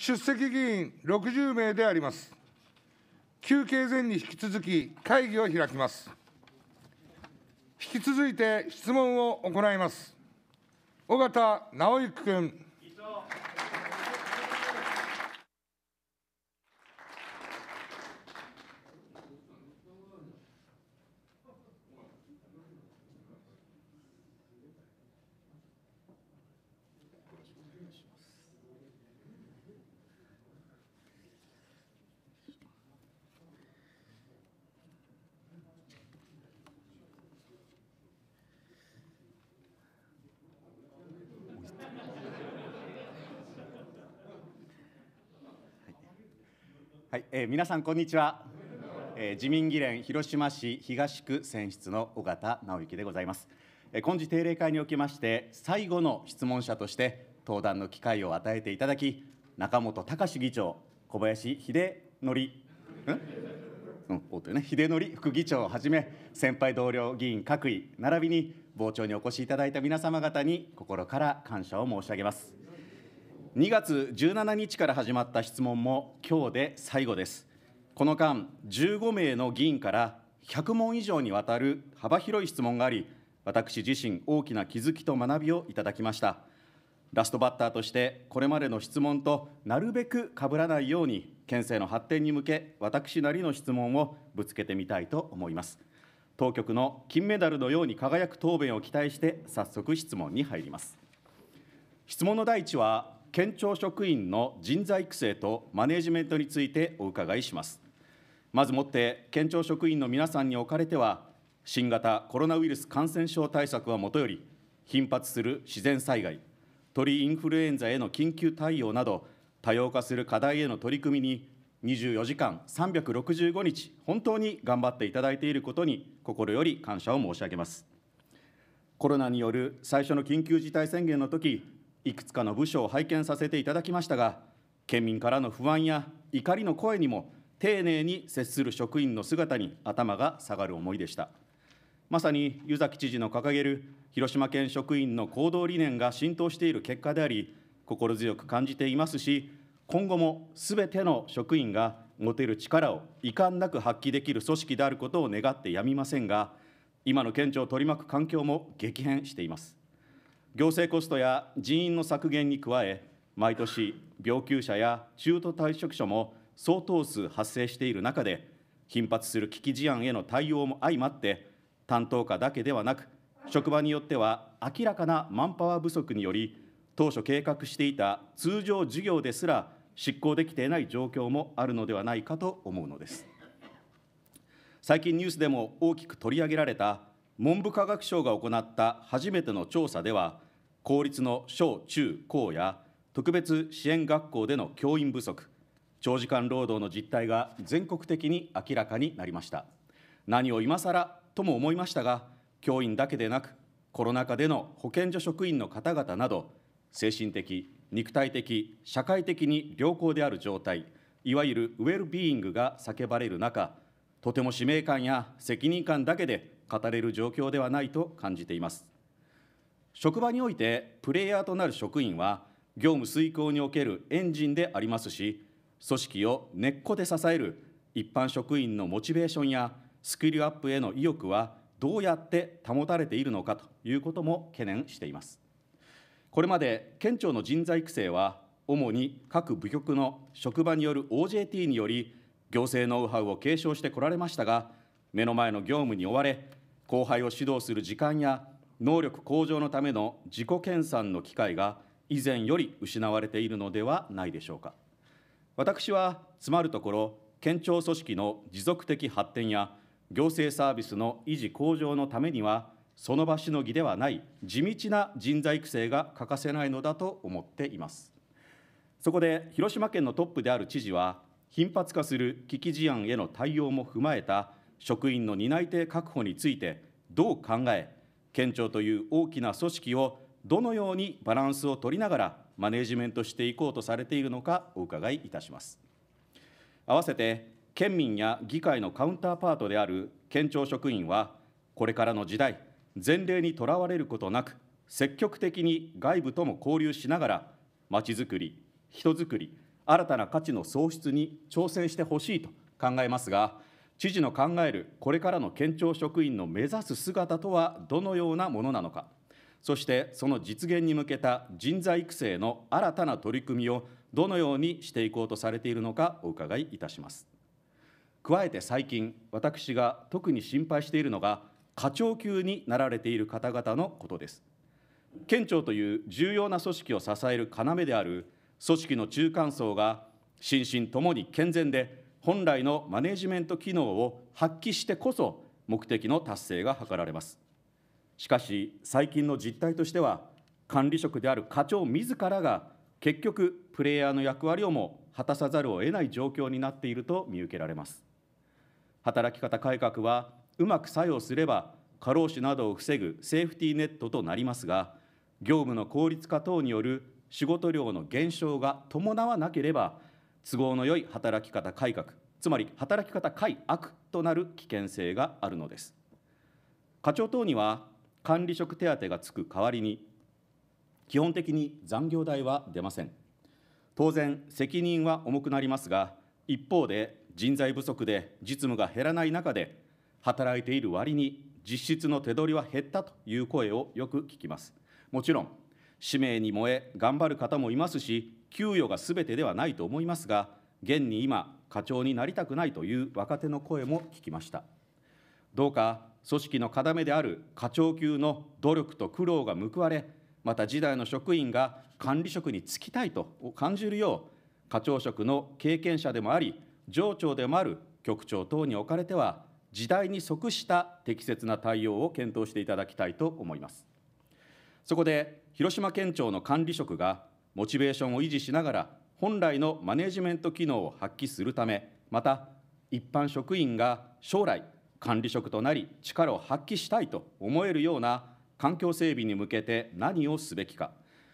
出席議員60名であります。休憩前に引き続き会議を開きます。引き続いて質問を行います。尾形直之君。えー、皆さんこんにちは、えー、自民議連広島市東区選出の尾形直之でございます、えー、今次定例会におきまして最後の質問者として登壇の機会を与えていただき中本隆議長小林秀則うん、大手ね、秀則副議長をはじめ先輩同僚議員各位並びに傍聴にお越しいただいた皆様方に心から感謝を申し上げます2月17日から始まった質問も今日で最後ですこの間15名の議員から100問以上にわたる幅広い質問があり私自身大きな気づきと学びをいただきましたラストバッターとしてこれまでの質問となるべくかぶらないように県政の発展に向け私なりの質問をぶつけてみたいと思います当局の金メダルのように輝く答弁を期待して早速質問に入ります質問の第1は県庁職員の人材育成とマネジメントについてお伺いしますまずもって県庁職員の皆さんにおかれては新型コロナウイルス感染症対策はもとより頻発する自然災害鳥インフルエンザへの緊急対応など多様化する課題への取り組みに24時間365日本当に頑張っていただいていることに心より感謝を申し上げますコロナによる最初の緊急事態宣言の時いくつかの部署を拝見させていただきましたが県民からの不安や怒りの声にも丁寧に接する職員の姿に頭が下がる思いでしたまさに湯崎知事の掲げる広島県職員の行動理念が浸透している結果であり心強く感じていますし今後もすべての職員が持てる力を遺憾なく発揮できる組織であることを願ってやみませんが今の県庁を取り巻く環境も激変しています行政コストや人員の削減に加え、毎年、病休者や中途退職者も相当数発生している中で、頻発する危機事案への対応も相まって、担当課だけではなく、職場によっては明らかなマンパワー不足により、当初計画していた通常事業ですら執行できていない状況もあるのではないかと思うのです。最近ニュースでも大きく取り上げられた文部科学省が行った初めての調査では公立の小中高や特別支援学校での教員不足長時間労働の実態が全国的に明らかになりました何を今更とも思いましたが教員だけでなくコロナ禍での保健所職員の方々など精神的肉体的社会的に良好である状態いわゆるウェルビーイングが叫ばれる中とても使命感や責任感だけで語れる状況ではないと感じています職場においてプレイヤーとなる職員は業務遂行におけるエンジンでありますし組織を根っこで支える一般職員のモチベーションやスキルアップへの意欲はどうやって保たれているのかということも懸念していますこれまで県庁の人材育成は主に各部局の職場による OJT により行政ノウハウを継承してこられましたが目の前の業務に追われ後輩を指導する時間や能力向上のための自己研鑽の機会が以前より失われているのではないでしょうか私はつまるところ県庁組織の持続的発展や行政サービスの維持向上のためにはその場しのぎではない地道な人材育成が欠かせないのだと思っていますそこで広島県のトップである知事は頻発化する危機事案への対応も踏まえた職員の担い手確保についてどう考え県庁という大きな組織をどのようにバランスを取りながらマネジメントしていこうとされているのかお伺いいたします併せて県民や議会のカウンターパートである県庁職員はこれからの時代前例にとらわれることなく積極的に外部とも交流しながらまちづくり人づくり新たな価値の創出に挑戦してほしいと考えますが知事の考えるこれからの県庁職員の目指す姿とはどのようなものなのか、そしてその実現に向けた人材育成の新たな取り組みをどのようにしていこうとされているのかお伺いいたします。加えて最近、私が特に心配しているのが、課長級になられている方々のことです。県庁という重要な組織を支える要である組織の中間層が心身ともに健全で本来のマネジメント機能を発揮してこそ目的の達成が図られますしかし最近の実態としては管理職である課長自らが結局プレイヤーの役割をも果たさざるを得ない状況になっていると見受けられます働き方改革はうまく作用すれば過労死などを防ぐセーフティーネットとなりますが業務の効率化等による仕事量の減少が伴わなければ都合のよい働き方改革つまり働き方改悪となる危険性があるのです課長等には管理職手当がつく代わりに基本的に残業代は出ません当然責任は重くなりますが一方で人材不足で実務が減らない中で働いている割に実質の手取りは減ったという声をよく聞きますもちろん使命に燃え頑張る方もいますし給与がすべてではないと思いますが、現に今、課長になりたくないという若手の声も聞きました。どうか組織の要である課長級の努力と苦労が報われ、また時代の職員が管理職に就きたいと感じるよう、課長職の経験者でもあり、上長でもある局長等におかれては、時代に即した適切な対応を検討していただきたいと思います。そこで広島県庁の管理職がモチベーションを維持しながら本来のマネジメント機能を発揮するためまた一般職員が将来管理職となり力を発揮したいと思えるような環境整備に向けて何をすべきか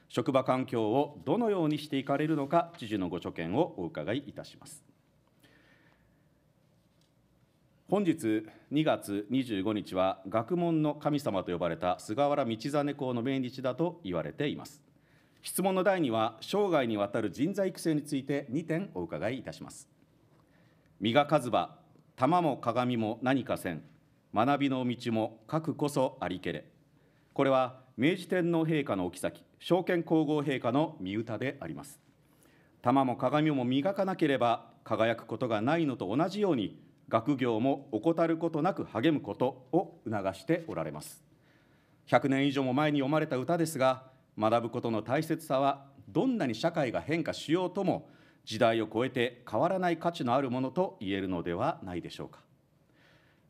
職場環境をどのようにしていかれるのか知事のご所見をお伺いいたします本日2月25日は学問の神様と呼ばれた菅原道真公の命日だと言われています質問の第2は、生涯にわたる人材育成について2点お伺いいたします。磨かずば、玉も鏡も何かせん、学びの道も書くこそありけれ。これは明治天皇陛下のお妃、昭憲皇后陛下の御歌であります。玉も鏡も磨かなければ輝くことがないのと同じように、学業も怠ることなく励むことを促しておられます。100年以上も前に読まれた歌ですが、学ぶことの大切さはどんなに社会が変化しようとも時代を超えて変わらない価値のあるものと言えるのではないでしょうか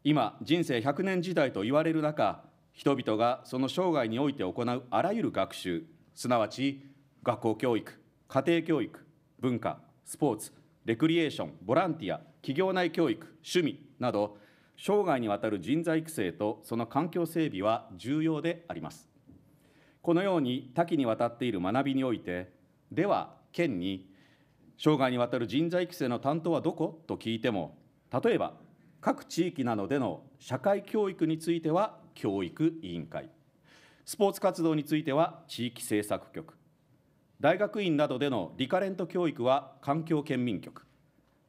今人生100年時代と言われる中人々がその生涯において行うあらゆる学習すなわち学校教育家庭教育文化スポーツレクリエーションボランティア企業内教育趣味など生涯にわたる人材育成とその環境整備は重要でありますこのように多岐にわたっている学びにおいてでは県に生涯にわたる人材育成の担当はどこと聞いても例えば各地域などでの社会教育については教育委員会スポーツ活動については地域政策局大学院などでのリカレント教育は環境県民局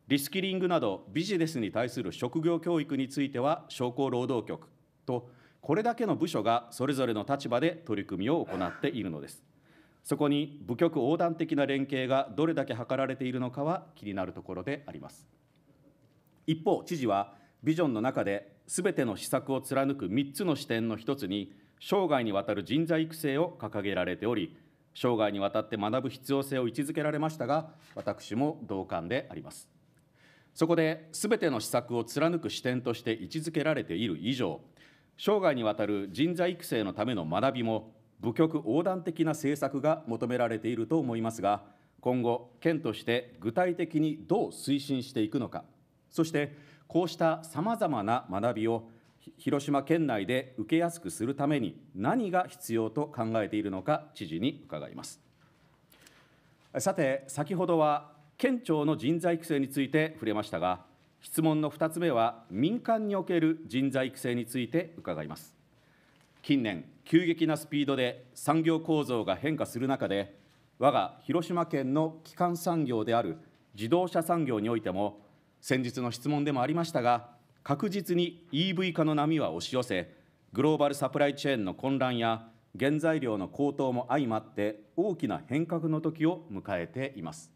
リスキリングなどビジネスに対する職業教育については商工労働局とこれだけの部署がそれぞれの立場で取り組みを行っているのですそこに部局横断的な連携がどれだけ図られているのかは気になるところであります一方知事はビジョンの中ですべての施策を貫く3つの視点の一つに生涯にわたる人材育成を掲げられており生涯にわたって学ぶ必要性を位置づけられましたが私も同感でありますそこですべての施策を貫く視点として位置づけられている以上生涯にわたる人材育成のための学びも部局横断的な政策が求められていると思いますが今後県として具体的にどう推進していくのかそしてこうしたさまざまな学びを広島県内で受けやすくするために何が必要と考えているのか知事に伺いますさて先ほどは県庁の人材育成について触れましたが質問の2つ目は、民間における人材育成について伺います。近年、急激なスピードで産業構造が変化する中で、我が広島県の基幹産業である自動車産業においても、先日の質問でもありましたが、確実に EV 化の波は押し寄せ、グローバルサプライチェーンの混乱や原材料の高騰も相まって大きな変革の時を迎えています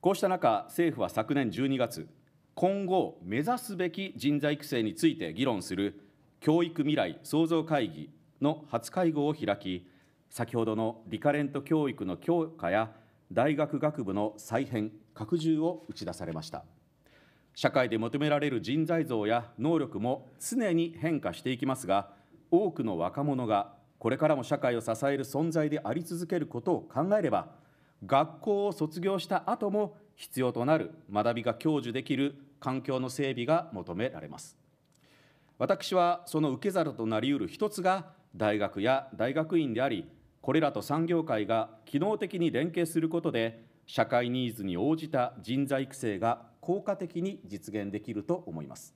こうした中政府は昨年12月今後目指すべき人材育成について議論する教育未来創造会議の初会合を開き先ほどのリカレント教育の強化や大学学部の再編拡充を打ち出されました社会で求められる人材像や能力も常に変化していきますが多くの若者がこれからも社会を支える存在であり続けることを考えれば学校を卒業した後も必要となる学びが享受できる環境の整備が求められます私はその受け皿となりうる一つが大学や大学院でありこれらと産業界が機能的に連携することで社会ニーズに応じた人材育成が効果的に実現できると思います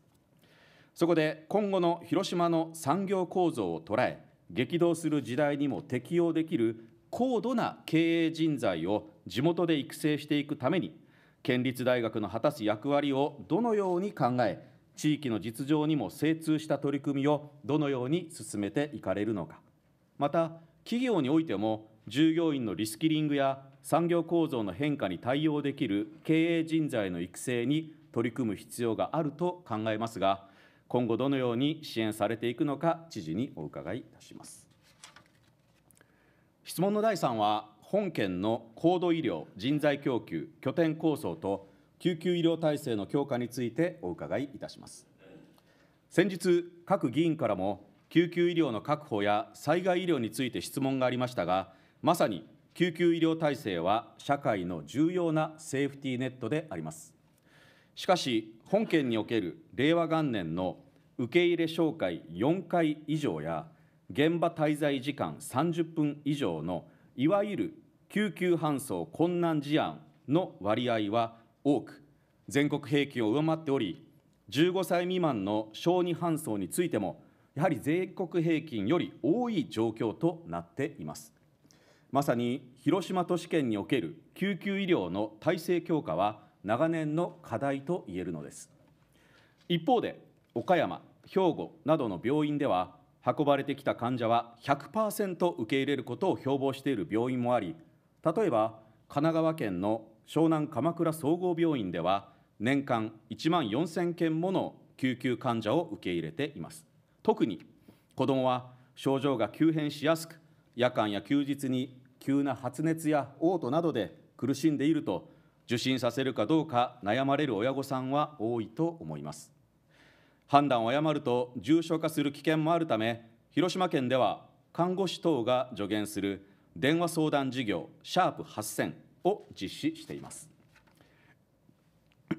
そこで今後の広島の産業構造を捉え激動する時代にも適応できる高度な経営人材を地元で育成していくために県立大学の果たす役割をどのように考え地域の実情にも精通した取り組みをどのように進めていかれるのかまた企業においても従業員のリスキリングや産業構造の変化に対応できる経営人材の育成に取り組む必要があると考えますが今後どのように支援されていくのか知事にお伺いいたします質問の第3は本県の高度医療、人材供給、拠点構想と救急医療体制の強化についてお伺いいたします。先日、各議員からも救急医療の確保や災害医療について質問がありましたが、まさに救急医療体制は社会の重要なセーフティーネットであります。しかし、本県における令和元年の受け入れ紹介4回以上や、現場滞在時間30分以上のいわゆる救急搬送困難事案の割合は多く全国平均を上回っており15歳未満の小児搬送についてもやはり全国平均より多い状況となっていますまさに広島都市圏における救急医療の体制強化は長年の課題と言えるのです一方で岡山兵庫などの病院では運ばれてきた患者は100%受け入れることを標榜している病院もあり例えば神奈川県の湘南鎌倉総合病院では年間1万4000件もの救急患者を受け入れています特に子どもは症状が急変しやすく夜間や休日に急な発熱や嘔吐などで苦しんでいると受診させるかどうか悩まれる親御さんは多いと思います判断を誤ると重症化する危険もあるため広島県では看護師等が助言する電話相談事業シャープ8000を実施しています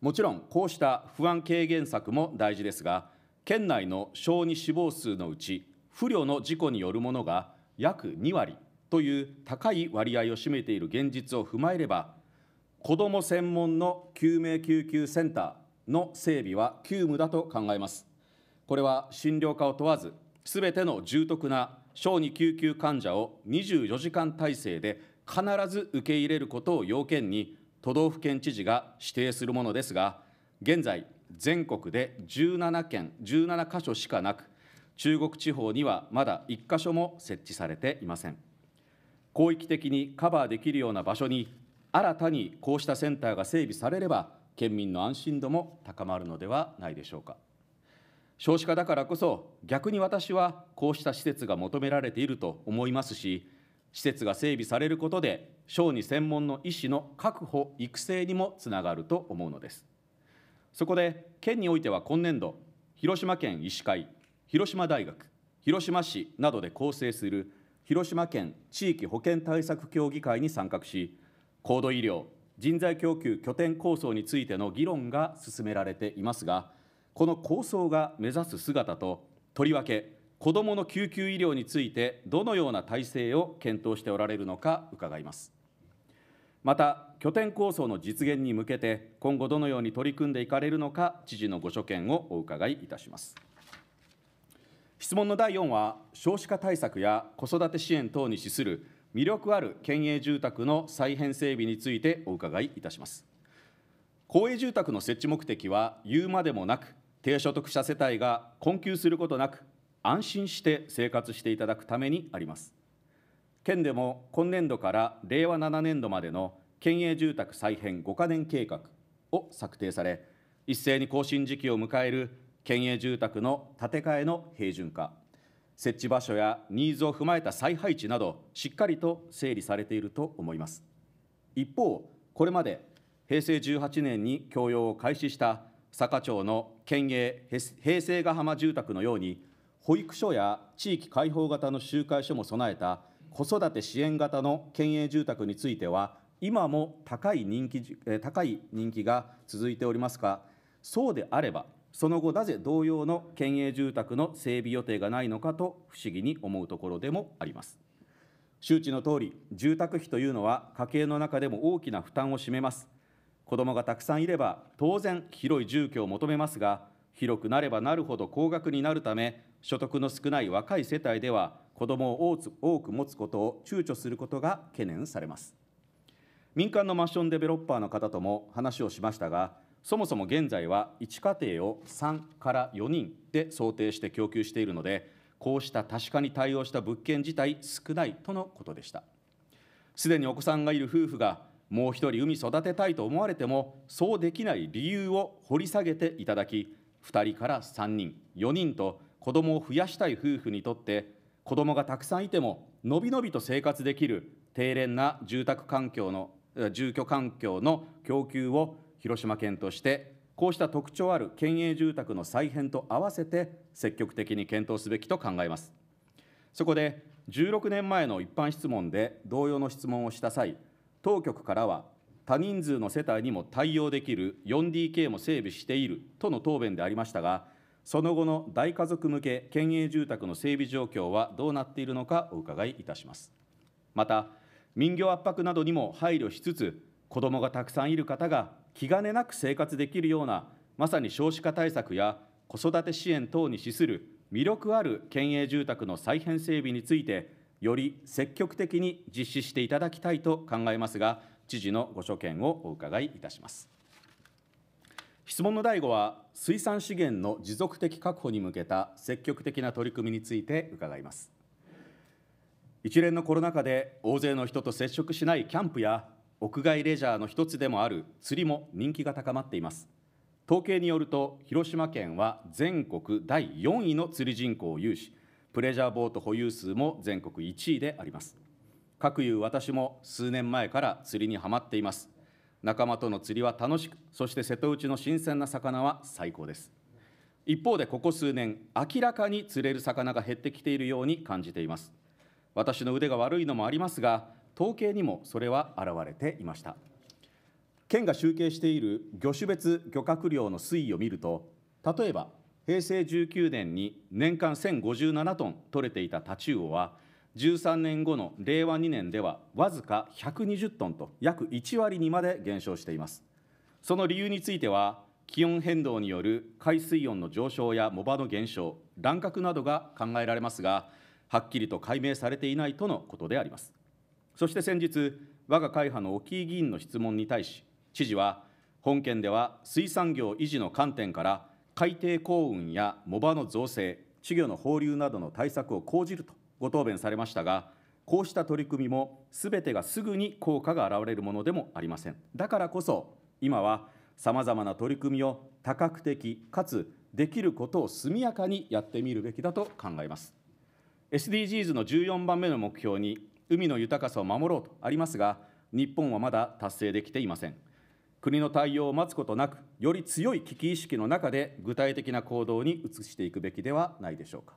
もちろんこうした不安軽減策も大事ですが県内の小児死亡数のうち不慮の事故によるものが約2割という高い割合を占めている現実を踏まえれば子ども専門の救命救急センター、の整備は急務だと考えます。これは診療科を問わず、すべての重篤な小児救急患者を24時間体制で必ず受け入れることを要件に、都道府県知事が指定するものですが、現在、全国で17県、17箇所しかなく、中国地方にはまだ1箇所も設置されていません。広域的にカバーできるような場所に、新たにこうしたセンターが整備されれば、県民の安心度も高まるのではないでしょうか少子化だからこそ逆に私はこうした施設が求められていると思いますし施設が整備されることで小児専門の医師の確保育成にもつながると思うのですそこで県においては今年度広島県医師会広島大学広島市などで構成する広島県地域保健対策協議会に参画し高度医療人材供給拠点構想についての議論が進められていますが、この構想が目指す姿と、とりわけ子どもの救急医療についてどのような体制を検討しておられるのか伺いますまた拠点構想の実現に向けて今後どのように取り組んでいかれるのか知事のご所見をお伺いいたします質問の第4は少子化対策や子育て支援等に資する魅力ある県営住宅の再編整備についてお伺いいたします公営住宅の設置目的は言うまでもなく低所得者世帯が困窮することなく安心して生活していただくためにあります県でも今年度から令和7年度までの県営住宅再編5カ年計画を策定され一斉に更新時期を迎える県営住宅の建て替えの平準化設置場所やニーズを踏まえた再配置など、しっかりと整理されていると思います。一方、これまで平成18年に供用を開始した坂町の県営平成ヶ浜住宅のように、保育所や地域開放型の集会所も備えた子育て支援型の県営住宅については、今も高い人気高い人気が続いておりますが、そうであれば、その後なぜ同様の県営住宅の整備予定がないのかと不思議に思うところでもあります周知の通り住宅費というのは家計の中でも大きな負担を占めます子どもがたくさんいれば当然広い住居を求めますが広くなればなるほど高額になるため所得の少ない若い世帯では子どもを多く持つことを躊躇することが懸念されます民間のマンションデベロッパーの方とも話をしましたがそもそも現在は1家庭を3から4人で想定して供給しているのでこうした確かに対応した物件自体少ないとのことでしたすでにお子さんがいる夫婦がもう一人海育てたいと思われてもそうできない理由を掘り下げていただき2人から3人4人と子供を増やしたい夫婦にとって子供がたくさんいてものびのびと生活できる低廉な住宅環境の住居環境の供給を広島県としてこうした特徴ある県営住宅の再編と合わせて積極的に検討すべきと考えますそこで16年前の一般質問で同様の質問をした際当局からは多人数の世帯にも対応できる 4DK も整備しているとの答弁でありましたがその後の大家族向け県営住宅の整備状況はどうなっているのかお伺いいたしますまた民業圧迫などにも配慮しつつ子どもがたくさんいる方が気兼ねなく生活できるようなまさに少子化対策や子育て支援等に資する魅力ある県営住宅の再編整備についてより積極的に実施していただきたいと考えますが知事のご所見をお伺いいたします質問の第5は水産資源の持続的確保に向けた積極的な取り組みについて伺います一連のコロナ禍で大勢の人と接触しないキャンプや屋外レジャーの一つでもある釣りも人気が高まっています統計によると広島県は全国第4位の釣り人口を有しプレジャーボート保有数も全国1位であります各有私も数年前から釣りにはまっています仲間との釣りは楽しくそして瀬戸内の新鮮な魚は最高です一方でここ数年明らかに釣れる魚が減ってきているように感じています私の腕が悪いのもありますが統計にもそれは現れていました県が集計している魚種別漁獲量の推移を見ると例えば平成19年に年間1057トン取れていたタチウオは13年後の令和2年ではわずか120トンと約1割にまで減少していますその理由については気温変動による海水温の上昇や藻場の減少乱獲などが考えられますがはっきりと解明されていないとのことでありますそして先日、我が会派の沖井議員の質問に対し、知事は、本県では水産業維持の観点から、海底幸運や藻場の造成、稚魚の放流などの対策を講じるとご答弁されましたが、こうした取り組みも、すべてがすぐに効果が現れるものでもありません。だからこそ、今はさまざまな取り組みを多角的かつできることを速やかにやってみるべきだと考えます。SDGs の14番目の目標に海の豊かさを守ろうとありますが、日本はまだ達成できていません。国の対応を待つことなく、より強い危機意識の中で具体的な行動に移していくべきではないでしょうか。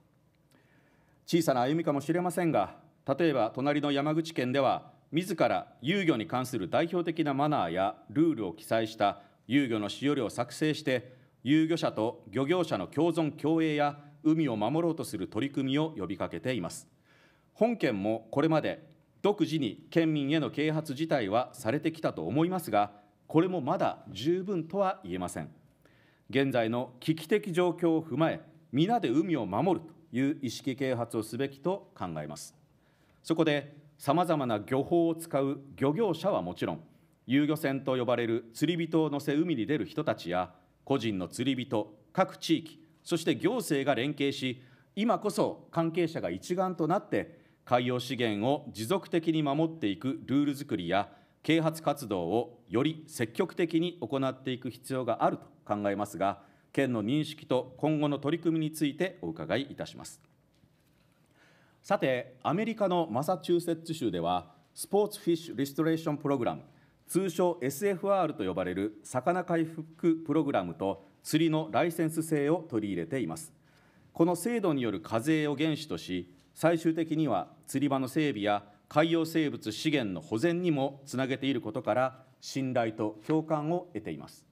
小さな歩みかもしれませんが、例えば隣の山口県では、自ら遊漁に関する代表的なマナーやルールを記載した遊漁の使用量を作成して、遊漁者と漁業者の共存共栄や海を守ろうとする取り組みを呼びかけています。本県もこれまで独自に県民への啓発自体はされてきたと思いますが、これもまだ十分とは言えません。現在の危機的状況を踏まえ、皆で海を守るという意識啓発をすべきと考えます。そこで、さまざまな漁法を使う漁業者はもちろん、遊漁船と呼ばれる釣り人を乗せ海に出る人たちや、個人の釣り人、各地域、そして行政が連携し、今こそ関係者が一丸となって、海洋資源を持続的に守っていくルール作りや啓発活動をより積極的に行っていく必要があると考えますが県の認識と今後の取り組みについてお伺いいたしますさてアメリカのマサチューセッツ州ではスポーツフィッシュリストレーションプログラム通称 SFR と呼ばれる魚回復プログラムと釣りのライセンス制を取り入れていますこの制度による課税を原資とし最終的には釣り場の整備や海洋生物資源の保全にもつなげていることから信頼と共感を得ています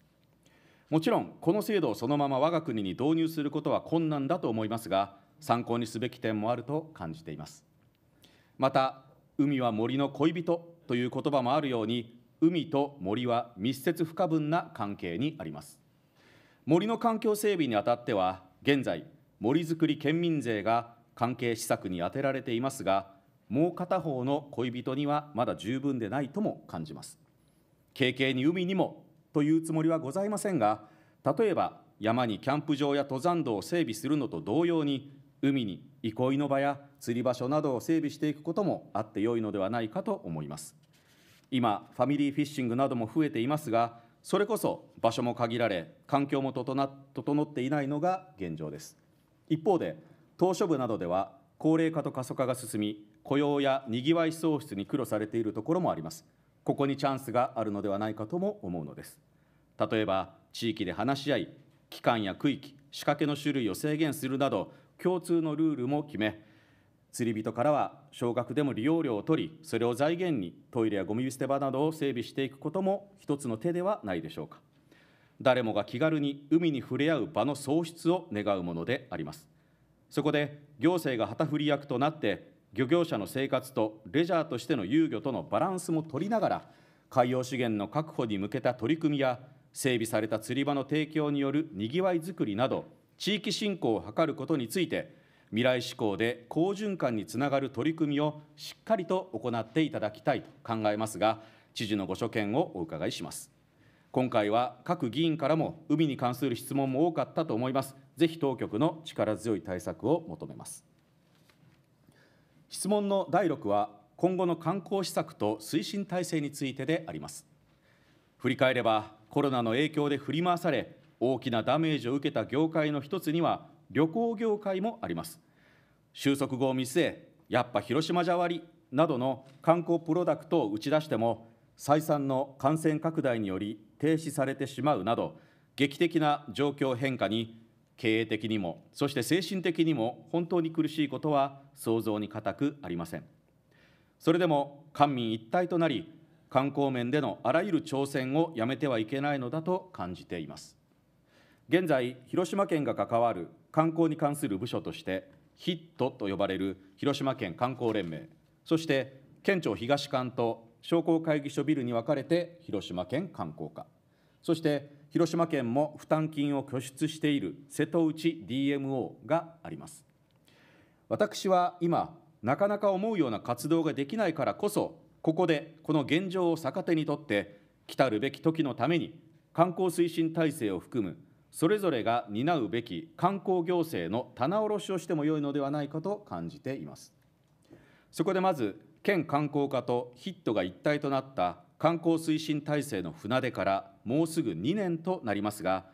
もちろんこの制度をそのまま我が国に導入することは困難だと思いますが参考にすべき点もあると感じていますまた海は森の恋人という言葉もあるように海と森は密接不可分な関係にあります森の環境整備にあたっては現在森づくり県民税が関係施策に充てられていますが、もう片方の恋人にはまだ十分でないとも感じます。軽々に海にもというつもりはございませんが、例えば山にキャンプ場や登山道を整備するのと同様に、海に憩いの場や釣り場所などを整備していくこともあってよいのではないかと思います。今、ファミリーフィッシングなども増えていますが、それこそ場所も限られ、環境も整っていないのが現状です。一方で、島しょ部などでは高齢化と過疎化が進み雇用やにぎわい創出に苦労されているところもありますここにチャンスがあるのではないかとも思うのです例えば地域で話し合い期間や区域仕掛けの種類を制限するなど共通のルールも決め釣り人からは少額でも利用料を取りそれを財源にトイレやゴミ捨て場などを整備していくことも一つの手ではないでしょうか誰もが気軽に海に触れ合う場の創出を願うものでありますそこで行政が旗振り役となって漁業者の生活とレジャーとしての遊漁とのバランスも取りながら海洋資源の確保に向けた取り組みや整備された釣り場の提供によるにぎわいづくりなど地域振興を図ることについて未来志向で好循環につながる取り組みをしっかりと行っていただきたいと考えますが知事のご所見をお伺いします。今回は各議員からも海に関する質問も多かったと思います。ぜひ当局の力強い対策を求めます。質問の第6は、今後の観光施策と推進体制についてであります。振り返れば、コロナの影響で振り回され、大きなダメージを受けた業界の一つには、旅行業界もあります。収束後を見据え、やっぱ広島じゃ割りなどの観光プロダクトを打ち出しても、再三の感染拡大により停止されてしまうなど劇的な状況変化に経営的にもそして精神的にも本当に苦しいことは想像に難くありませんそれでも官民一体となり観光面でのあらゆる挑戦をやめてはいけないのだと感じています現在広島県が関わる観光に関する部署としてヒットと呼ばれる広島県観光連盟そして県庁東館と商工会議所ビルに分かれて広島県観光課そして広島県も負担金を拠出している瀬戸内 DMO があります私は今なかなか思うような活動ができないからこそここでこの現状を逆手にとって来たるべき時のために観光推進体制を含むそれぞれが担うべき観光行政の棚卸しをしてもよいのではないかと感じていますそこでまず県観光課とヒットが一体となった観光推進体制の船出からもうすぐ2年となりますが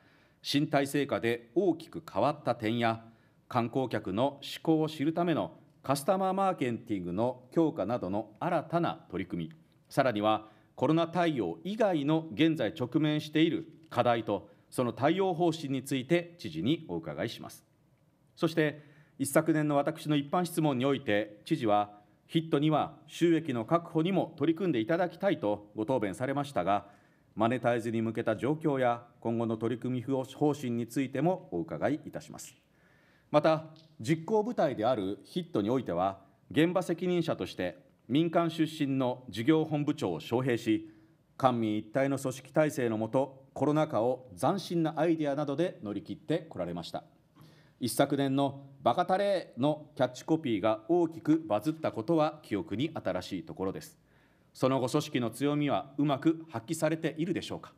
新体制下で大きく変わった点や観光客の思考を知るためのカスタマーマーケティングの強化などの新たな取り組みさらにはコロナ対応以外の現在直面している課題とその対応方針について知事にお伺いしますそして一昨年の私の一般質問において知事はヒットには収益の確保にも取り組んでいただきたいとご答弁されましたが、マネタイズに向けた状況や今後の取り組み方針についてもお伺いいたします。また、実行部隊であるヒットにおいては、現場責任者として民間出身の事業本部長を招聘し、官民一体の組織体制のもと、コロナ禍を斬新なアイデアなどで乗り切ってこられました。一昨年の「バカタレー」のキャッチコピーが大きくバズったことは記憶に新しいところですその後組織の強みはうまく発揮されているでしょうか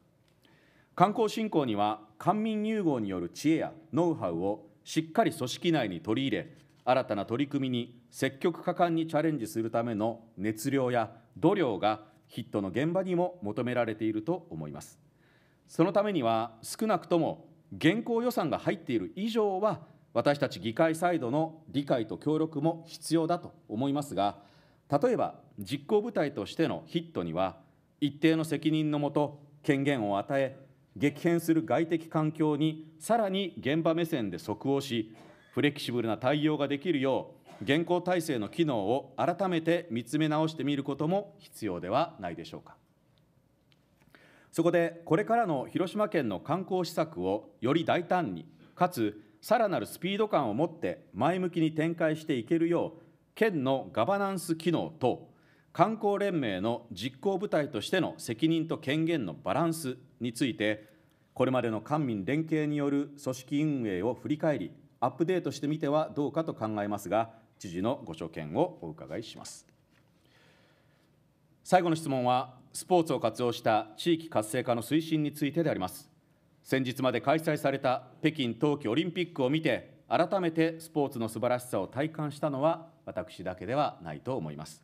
観光振興には官民融合による知恵やノウハウをしっかり組織内に取り入れ新たな取り組みに積極果敢にチャレンジするための熱量や度量がヒットの現場にも求められていると思いますそのためには少なくとも現行予算が入っている以上は、私たち議会サイドの理解と協力も必要だと思いますが、例えば実行部隊としてのヒットには、一定の責任のもと、権限を与え、激変する外的環境にさらに現場目線で即応し、フレキシブルな対応ができるよう、現行体制の機能を改めて見つめ直してみることも必要ではないでしょうか。そこでこれからの広島県の観光施策をより大胆にかつさらなるスピード感を持って前向きに展開していけるよう県のガバナンス機能と観光連盟の実行部隊としての責任と権限のバランスについてこれまでの官民連携による組織運営を振り返りアップデートしてみてはどうかと考えますが知事のご所見をお伺いします最後の質問はスポーツを活用した地域活性化の推進についてであります先日まで開催された北京冬季オリンピックを見て改めてスポーツの素晴らしさを体感したのは私だけではないと思います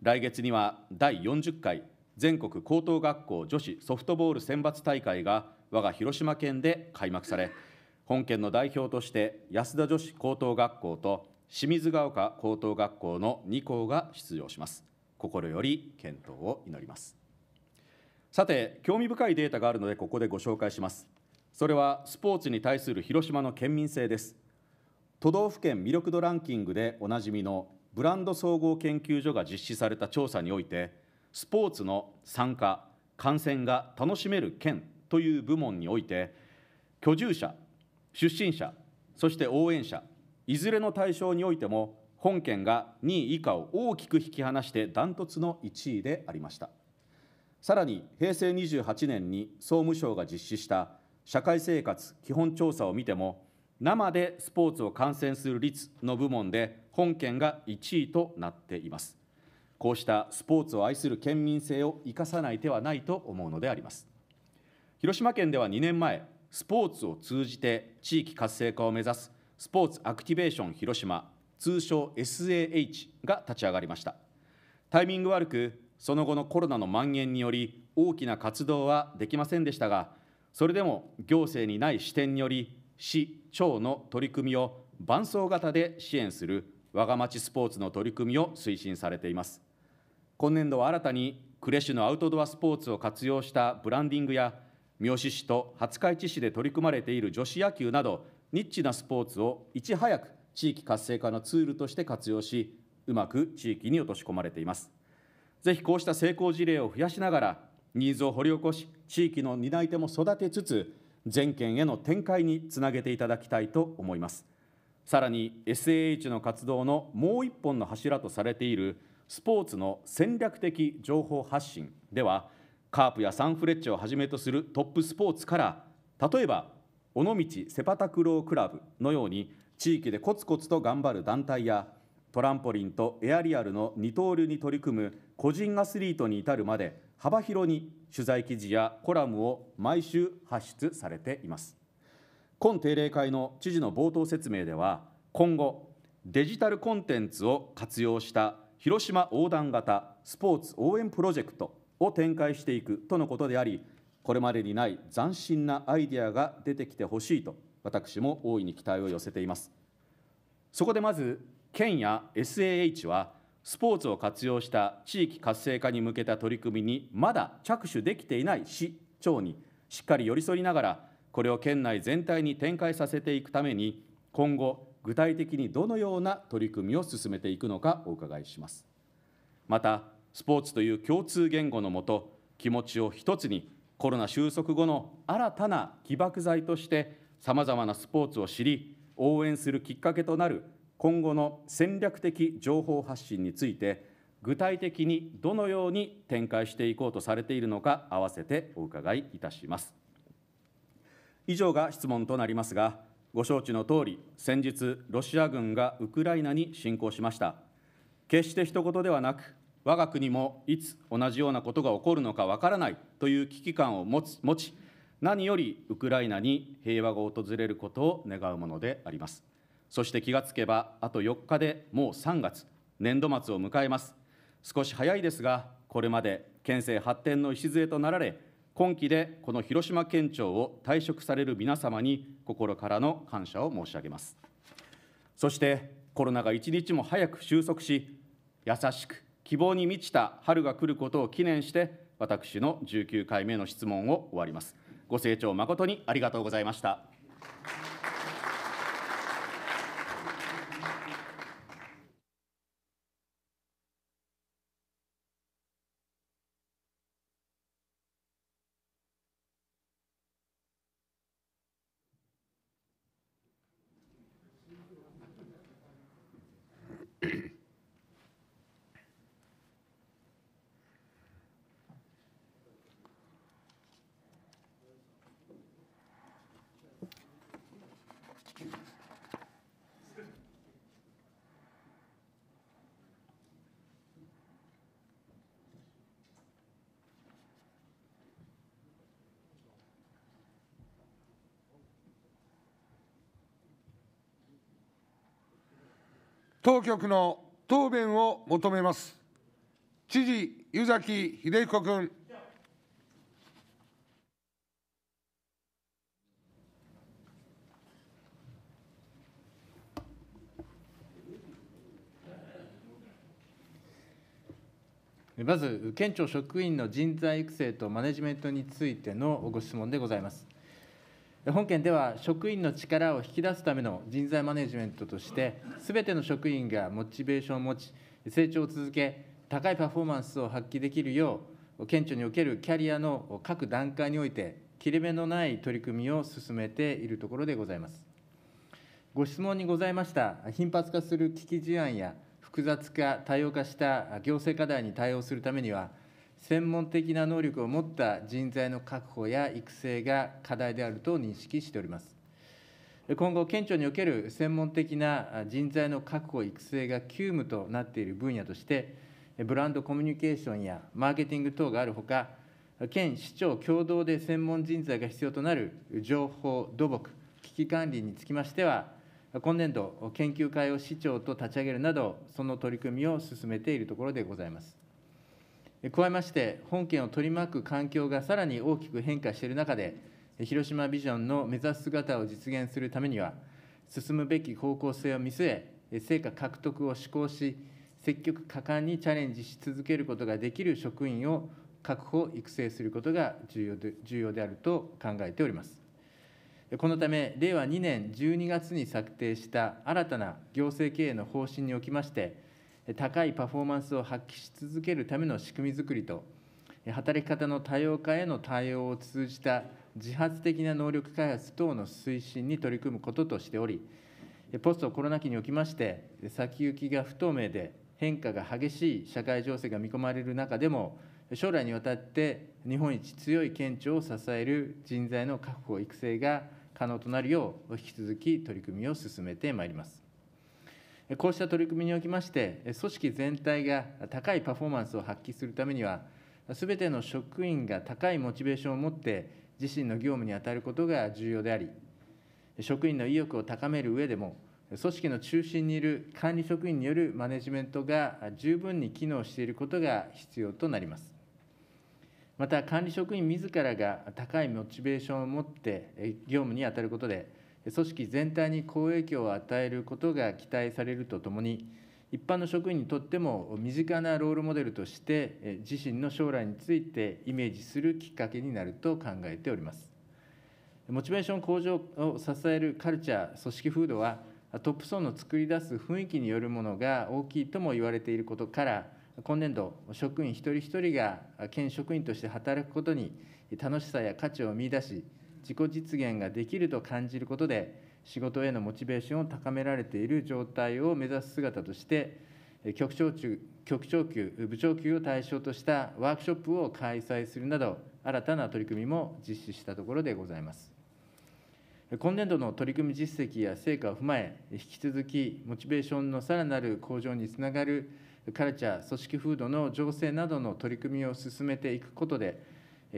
来月には第40回全国高等学校女子ソフトボール選抜大会が我が広島県で開幕され本県の代表として安田女子高等学校と清水ヶ丘高等学校の2校が出場します心より検討を祈りますさて興味深いデータがあるのでここでご紹介しますそれはスポーツに対する広島の県民性です都道府県魅力度ランキングでおなじみのブランド総合研究所が実施された調査においてスポーツの参加観戦が楽しめる県という部門において居住者出身者そして応援者いずれの対象においても本県が2位以下を大きく引き離してダントツの1位でありましたさらに平成28年に総務省が実施した社会生活基本調査を見ても生でスポーツを観戦する率の部門で本県が1位となっていますこうしたスポーツを愛する県民性を生かさない手はないと思うのであります広島県では2年前スポーツを通じて地域活性化を目指すスポーツアクティベーション広島通称 SAH が立ち上がりましたタイミング悪くその後のコロナの蔓延により大きな活動はできませんでしたがそれでも行政にない視点により市町の取り組みを伴走型で支援する我が町スポーツの取り組みを推進されています今年度は新たに呉市のアウトドアスポーツを活用したブランディングや三好市と廿日市市で取り組まれている女子野球などニッチなスポーツをいち早く地域活性化のツールとして活用しうまく地域に落とし込まれていますぜひこうした成功事例を増やしながらニーズを掘り起こし地域の担い手も育てつつ全県への展開につなげていただきたいと思いますさらに SAH の活動のもう一本の柱とされているスポーツの戦略的情報発信ではカープやサンフレッチェをはじめとするトップスポーツから例えば尾道セパタクロークラブのように地域でコツコツと頑張る団体やトランポリンとエアリアルの二刀流に取り組む個人アスリートに至るまで幅広に取材記事やコラムを毎週発出されています今定例会の知事の冒頭説明では今後デジタルコンテンツを活用した広島横断型スポーツ応援プロジェクトを展開していくとのことでありこれまでにない斬新なアイデアが出てきてほしいと私も大いに期待を寄せていますそこでまず県や SAH はスポーツを活用した地域活性化に向けた取り組みにまだ着手できていない市町にしっかり寄り添いながらこれを県内全体に展開させていくために今後具体的にどのような取り組みを進めていくのかお伺いしますまたスポーツという共通言語のもと気持ちを一つにコロナ収束後の新たな起爆剤としてさまざまなスポーツを知り応援するきっかけとなる今後の戦略的情報発信について具体的にどのように展開していこうとされているのか合わせてお伺いいたします以上が質問となりますがご承知の通り先日ロシア軍がウクライナに侵攻しました決して一言ではなく我が国もいつ同じようなことが起こるのかわからないという危機感を持つ持ち何よりウクライナに平和が訪れることを願うものでありますそして気がつけばあと4日でもう3月年度末を迎えます少し早いですがこれまで県政発展の礎となられ今期でこの広島県庁を退職される皆様に心からの感謝を申し上げますそしてコロナが一日も早く収束し優しく希望に満ちた春が来ることを記念して私の19回目の質問を終わりますご清聴誠にありがとうございました。当局の答弁を求めます。知事、湯崎秀彦君。まず、県庁職員の人材育成とマネジメントについてのご質問でございます。本件では職員の力を引き出すための人材マネジメントとしてすべての職員がモチベーションを持ち成長を続け高いパフォーマンスを発揮できるよう顕著におけるキャリアの各段階において切れ目のない取り組みを進めているところでございますご質問にございました頻発化する危機事案や複雑化多様化した行政課題に対応するためには専門的な能力を持った人材の確保や育成が課題であると認識しております。今後、県庁における専門的な人材の確保・育成が急務となっている分野として、ブランドコミュニケーションやマーケティング等があるほか、県、市長共同で専門人材が必要となる情報、土木、危機管理につきましては、今年度、研究会を市長と立ち上げるなど、その取り組みを進めているところでございます。加えまして本県を取り巻く環境がさらに大きく変化している中で広島ビジョンの目指す姿を実現するためには進むべき方向性を見据え成果獲得を志向し積極果敢にチャレンジし続けることができる職員を確保・育成することが重要で重要であると考えております。このため、令和2年12月に策定した新たな行政経営の方針におきまして、高いパフォーマンスを発揮し続けるための仕組みづくりと働き方の多様化への対応を通じた自発的な能力開発等の推進に取り組むこととしておりポストコロナ期におきまして先行きが不透明で変化が激しい社会情勢が見込まれる中でも将来にわたって日本一強い県庁を支える人材の確保育成が可能となるよう引き続き取り組みを進めてまいります。こうした取り組みにおきまして、組織全体が高いパフォーマンスを発揮するためには、すべての職員が高いモチベーションを持って自身の業務に当たることが重要であり、職員の意欲を高める上でも、組織の中心にいる管理職員によるマネジメントが十分に機能していることが必要となります。また管理職員自らが高いモチベーションを持って業務に当たることで組織全体に好影響を与えることが期待されるとともに、一般の職員にとっても身近なロールモデルとして、自身の将来についてイメージするきっかけになると考えております。モチベーション向上を支えるカルチャー、組織風土は、トップ層の作り出す雰囲気によるものが大きいとも言われていることから、今年度、職員一人一人が県職員として働くことに楽しさや価値を見出し、自己実現ができると感じることで仕事へのモチベーションを高められている状態を目指す姿として局長級局長級部長級を対象としたワークショップを開催するなど新たな取り組みも実施したところでございます今年度の取り組み実績や成果を踏まえ引き続きモチベーションのさらなる向上につながるカルチャー組織風土の醸成などの取り組みを進めていくことで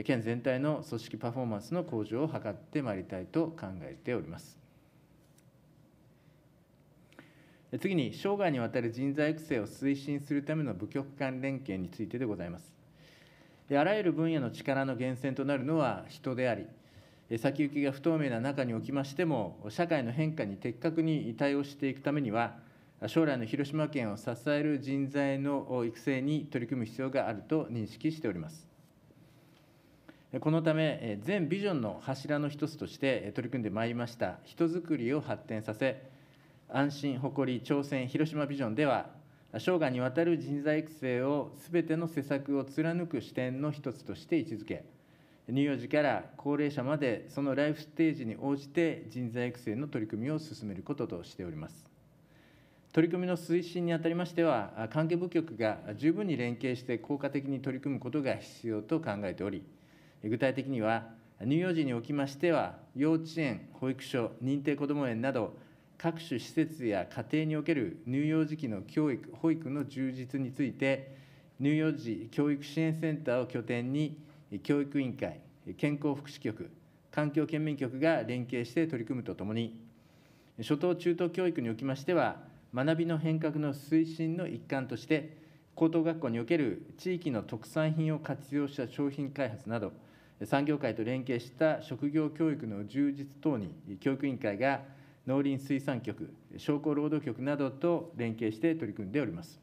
県全体の組織パフォーマンスの向上を図ってまいりたいと考えております。次に、生涯にわたる人材育成を推進するための部局間連携についてでございます。あらゆる分野の力の源泉となるのは人であり、先行きが不透明な中におきましても、社会の変化に的確に対応していくためには、将来の広島県を支える人材の育成に取り組む必要があると認識しております。このため、全ビジョンの柱の一つとして取り組んでまいりました、人づくりを発展させ、安心、誇り、挑戦、広島ビジョンでは、生涯にわたる人材育成をすべての施策を貫く視点の一つとして位置づけ、乳幼児から高齢者まで、そのライフステージに応じて人材育成の取り組みを進めることとしております。取り組みの推進にあたりましては、関係部局が十分に連携して効果的に取り組むことが必要と考えており、具体的には乳幼児におきましては幼稚園保育所認定こども園など各種施設や家庭における乳幼児期の教育保育の充実について乳幼児教育支援センターを拠点に教育委員会健康福祉局環境県民局が連携して取り組むとともに初等中等教育におきましては学びの変革の推進の一環として高等学校における地域の特産品を活用した商品開発など産業界と連携した職業教育の充実等に教育委員会が農林水産局、商工労働局などと連携して取り組んでおります。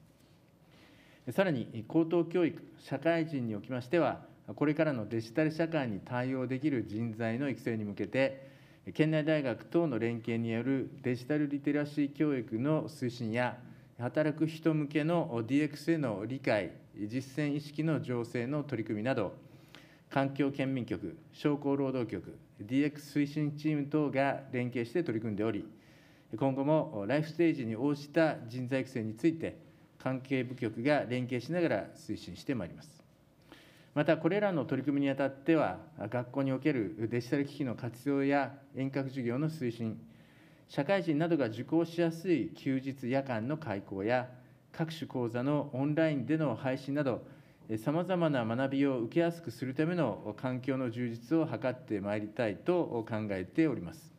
さらに高等教育、社会人におきましては、これからのデジタル社会に対応できる人材の育成に向けて、県内大学等の連携によるデジタルリテラシー教育の推進や、働く人向けの DX への理解、実践意識の醸成の取り組みなど、環境県民局、商工労働局、DX 推進チーム等が連携して取り組んでおり、今後もライフステージに応じた人材育成について、関係部局が連携しながら推進してまいります。また、これらの取り組みにあたっては、学校におけるデジタル機器の活用や遠隔授業の推進、社会人などが受講しやすい休日夜間の開講や、各種講座のオンラインでの配信など、さまざまな学びを受けやすくするための環境の充実を図ってまいりたいと考えております。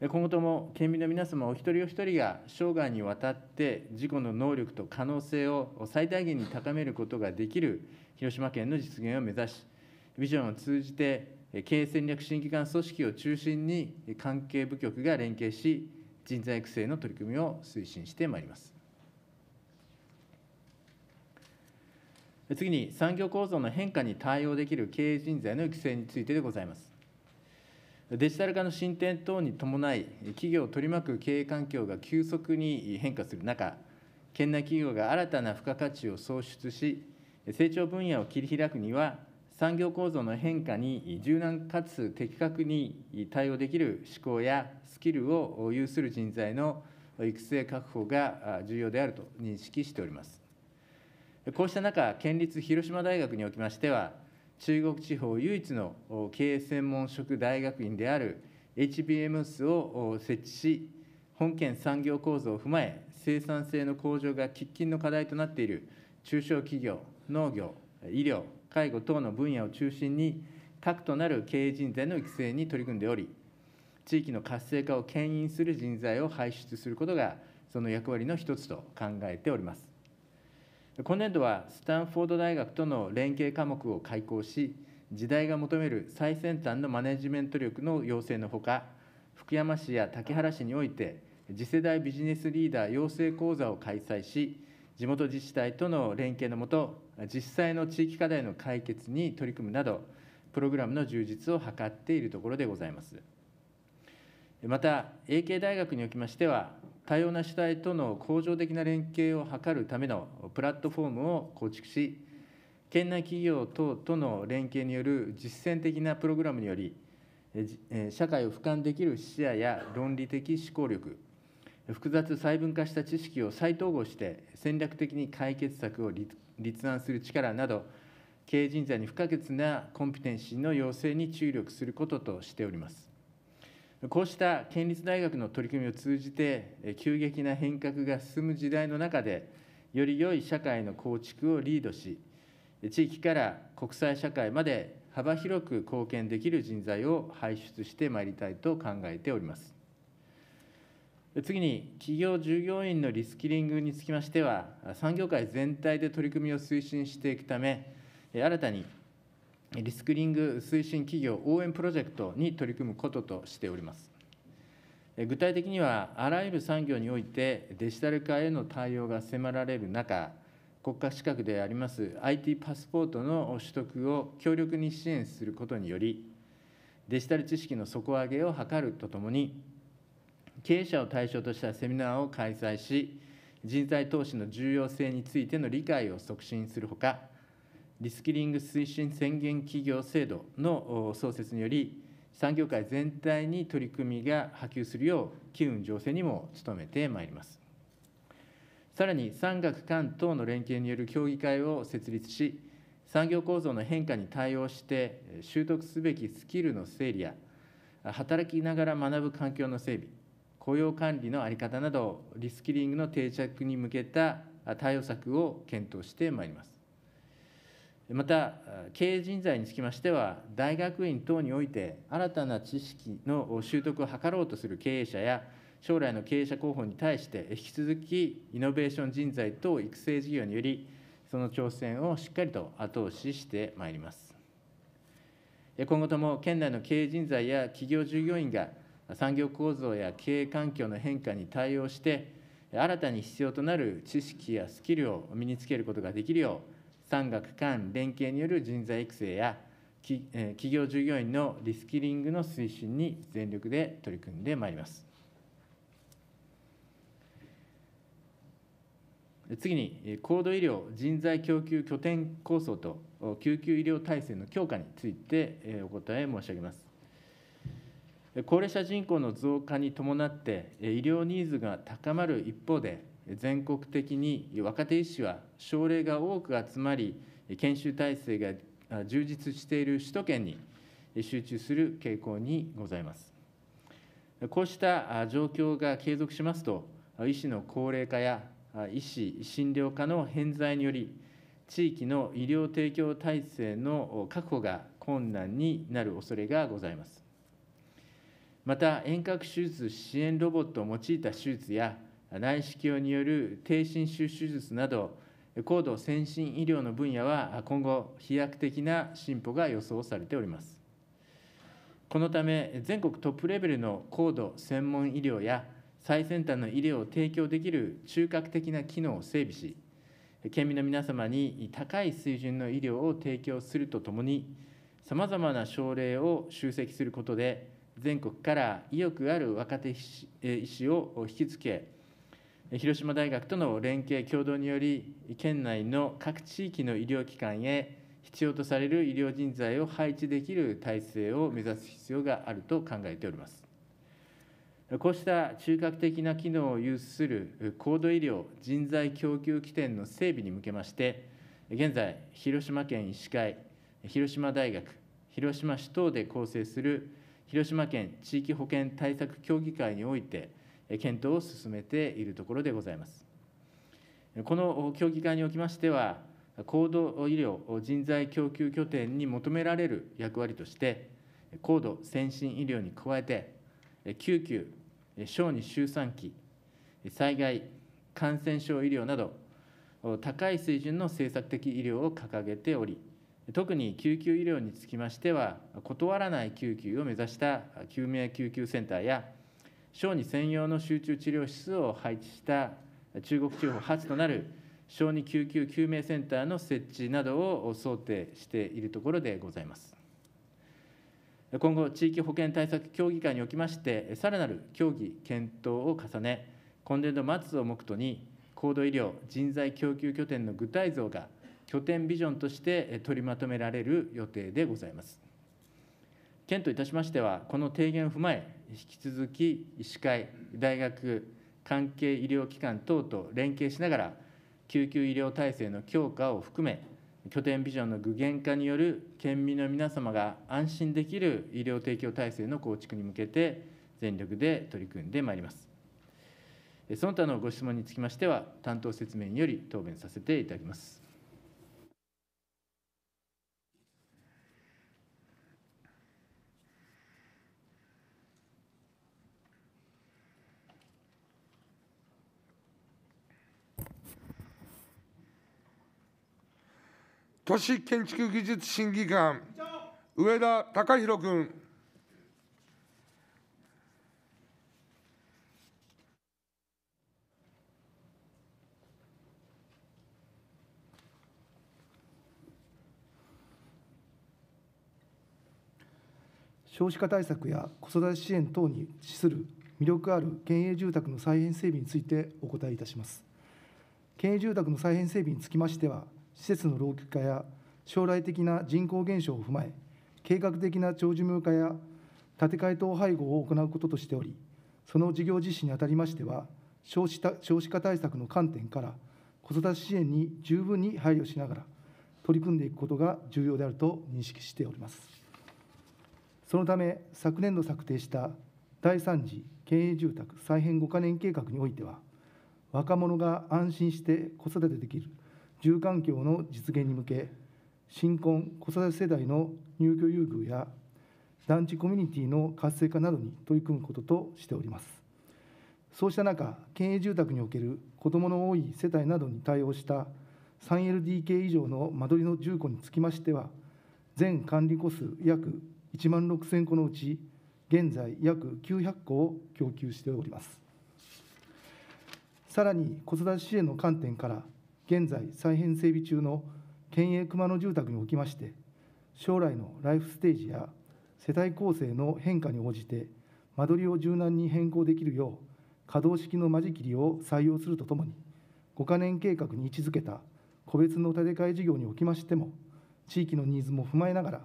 今後とも県民の皆様お一人お一人が生涯にわたって事故の能力と可能性を最大限に高めることができる広島県の実現を目指し、ビジョンを通じて経営戦略審議官組織を中心に関係部局が連携し、人材育成の取り組みを推進してまいります。次に産業構造の変化に対応できる経営人材の育成についてでございます。デジタル化の進展等に伴い、企業を取り巻く経営環境が急速に変化する中、県内企業が新たな付加価値を創出し、成長分野を切り開くには、産業構造の変化に柔軟かつ的確に対応できる思考やスキルを有する人材の育成確保が重要であると認識しております。こうした中、県立広島大学におきましては、中国地方唯一の経営専門職大学院である HBMS を設置し、本県産業構造を踏まえ、生産性の向上が喫緊の課題となっている中小企業、農業、医療、介護等の分野を中心に、核となる経営人材の育成に取り組んでおり、地域の活性化を牽引する人材を輩出することが、その役割の一つと考えております。今年度はスタンフォード大学との連携科目を開講し時代が求める最先端のマネジメント力の要請のほか福山市や竹原市において次世代ビジネスリーダー養成講座を開催し地元自治体との連携のもと実際の地域課題の解決に取り組むなどプログラムの充実を図っているところでございますまた AK 大学におきましては多様な主体との恒常的な連携を図るためのプラットフォームを構築し、県内企業等との連携による実践的なプログラムにより、社会を俯瞰できる視野や論理的思考力、複雑細分化した知識を再統合して戦略的に解決策を立案する力など経営人材に不可欠なコンピテンシーの要請に注力することとしておりますこうした県立大学の取り組みを通じて、急激な変革が進む時代の中で、より良い社会の構築をリードし、地域から国際社会まで幅広く貢献できる人材を輩出してまいりたいと考えております。次に、企業従業員のリスキリングにつきましては、産業界全体で取り組みを推進していくため、新たにリスクリング推進企業応援プロジェクトに取り組むこととしております具体的にはあらゆる産業においてデジタル化への対応が迫られる中国家資格であります IT パスポートの取得を強力に支援することによりデジタル知識の底上げを図るとともに経営者を対象としたセミナーを開催し人材投資の重要性についての理解を促進するほかリスキリング推進宣言企業制度の創設により、産業界全体に取り組みが波及するよう、機運醸成にも努めてまいります。さらに、産学官等の連携による協議会を設立し、産業構造の変化に対応して、習得すべきスキルの整理や、働きながら学ぶ環境の整備、雇用管理の在り方など、リスキリングの定着に向けた対応策を検討してまいります。また経営人材につきましては大学院等において新たな知識の習得を図ろうとする経営者や将来の経営者候補に対して引き続きイノベーション人材等育成事業によりその挑戦をしっかりと後押ししてまいります今後とも県内の経営人材や企業従業員が産業構造や経営環境の変化に対応して新たに必要となる知識やスキルを身につけることができるよう産学官連携による人材育成や企業従業員のリスキリングの推進に全力で取り組んでまいります。次に、高度医療人材供給拠点構想と救急医療体制の強化についてお答え申し上げます。高齢者人口の増加に伴って、医療ニーズが高まる一方で、全国的に若手医師は症例が多く集まり研修体制が充実している首都圏に集中する傾向にございますこうした状況が継続しますと医師の高齢化や医師診療科の偏在により地域の医療提供体制の確保が困難になる恐れがございますまた遠隔手術支援ロボットを用いた手術や内視鏡による低侵襲手術など高度先進医療の分野は今後飛躍的な進歩が予想されておりますこのため全国トップレベルの高度専門医療や最先端の医療を提供できる中核的な機能を整備し県民の皆様に高い水準の医療を提供するとともにさまざまな症例を集積することで全国から意欲ある若手医師を引き付け広島大学との連携共同により県内の各地域の医療機関へ必要とされる医療人材を配置できる体制を目指す必要があると考えておりますこうした中核的な機能を有する高度医療人材供給起点の整備に向けまして現在広島県医師会広島大学広島市等で構成する広島県地域保健対策協議会において検討を進めているところでございます。この協議会におきましては、高度医療人材供給拠点に求められる役割として、高度先進医療に加えて、救急、小児周産期、災害、感染症医療など、高い水準の政策的医療を掲げており、特に救急医療につきましては、断らない救急を目指した救命救急センターや、小児専用の集中治療室を配置した中国地方初となる小児救急救命センターの設置などを想定しているところでございます。今後、地域保健対策協議会におきまして、さらなる協議、検討を重ね、今年度末を目途に、高度医療人材供給拠点の具体像が拠点ビジョンとして取りまとめられる予定でございます。県といたしましては、この提言を踏まえ、引き続き医師会大学関係医療機関等と連携しながら救急医療体制の強化を含め拠点ビジョンの具現化による県民の皆様が安心できる医療提供体制の構築に向けて全力で取り組んでまいりますその他のご質問につきましては担当説明により答弁させていただきます都市建築技術審議官、上田貴弘君。少子化対策や子育て支援等に資する魅力ある県営住宅の再編整備についてお答えいたします。県営住宅の再編整備につきましては、施設の老朽化や将来的な人口減少を踏まえ、計画的な長寿命化や建て替え等配合を行うこととしており、その事業実施にあたりましては、少子少子化対策の観点から、子育て支援に十分に配慮しながら、取り組んでいくことが重要であると認識しております。そのため、昨年度策定した第3次県営住宅再編5カ年計画においては、若者が安心して子育てできる住環境の実現に向け新婚子育て世代の入居優遇や団地コミュニティの活性化などに取り組むこととしておりますそうした中県営住宅における子どもの多い世帯などに対応した 3LDK 以上の間取りの住戸につきましては全管理戸数約1万6000戸のうち現在約900戸を供給しておりますさらに子育て支援の観点から現在再編整備中の県営熊野住宅におきまして将来のライフステージや世帯構成の変化に応じて間取りを柔軟に変更できるよう可動式の間仕切りを採用するとともに5か年計画に位置づけた個別の建て替え事業におきましても地域のニーズも踏まえながら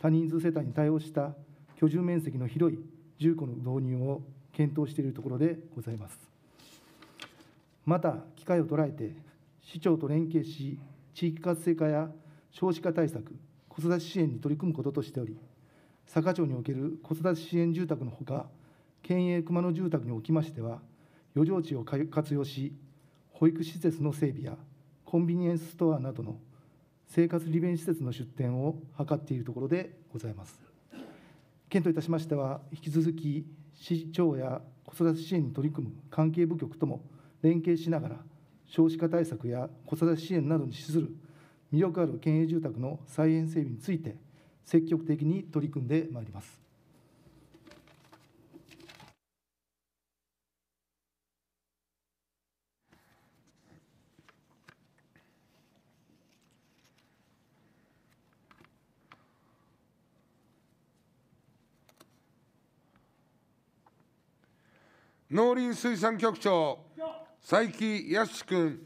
多人数世帯に対応した居住面積の広い住戸の導入を検討しているところでございますまた機会を捉えて市長と連携し、地域活性化や少子化対策、子育て支援に取り組むこととしており、佐賀町における子育て支援住宅のほか、県営熊野住宅におきましては、余剰地を活用し、保育施設の整備やコンビニエンスストアなどの生活利便施設の出店を図っているところでございます。県といたしましては、引き続き市長や子育て支援に取り組む関係部局とも連携しながら、少子化対策や子育て支援などに資する魅力ある県営住宅の再編整備について、積極的に取り組んでまいります。農林水産局長。佐伯靖君。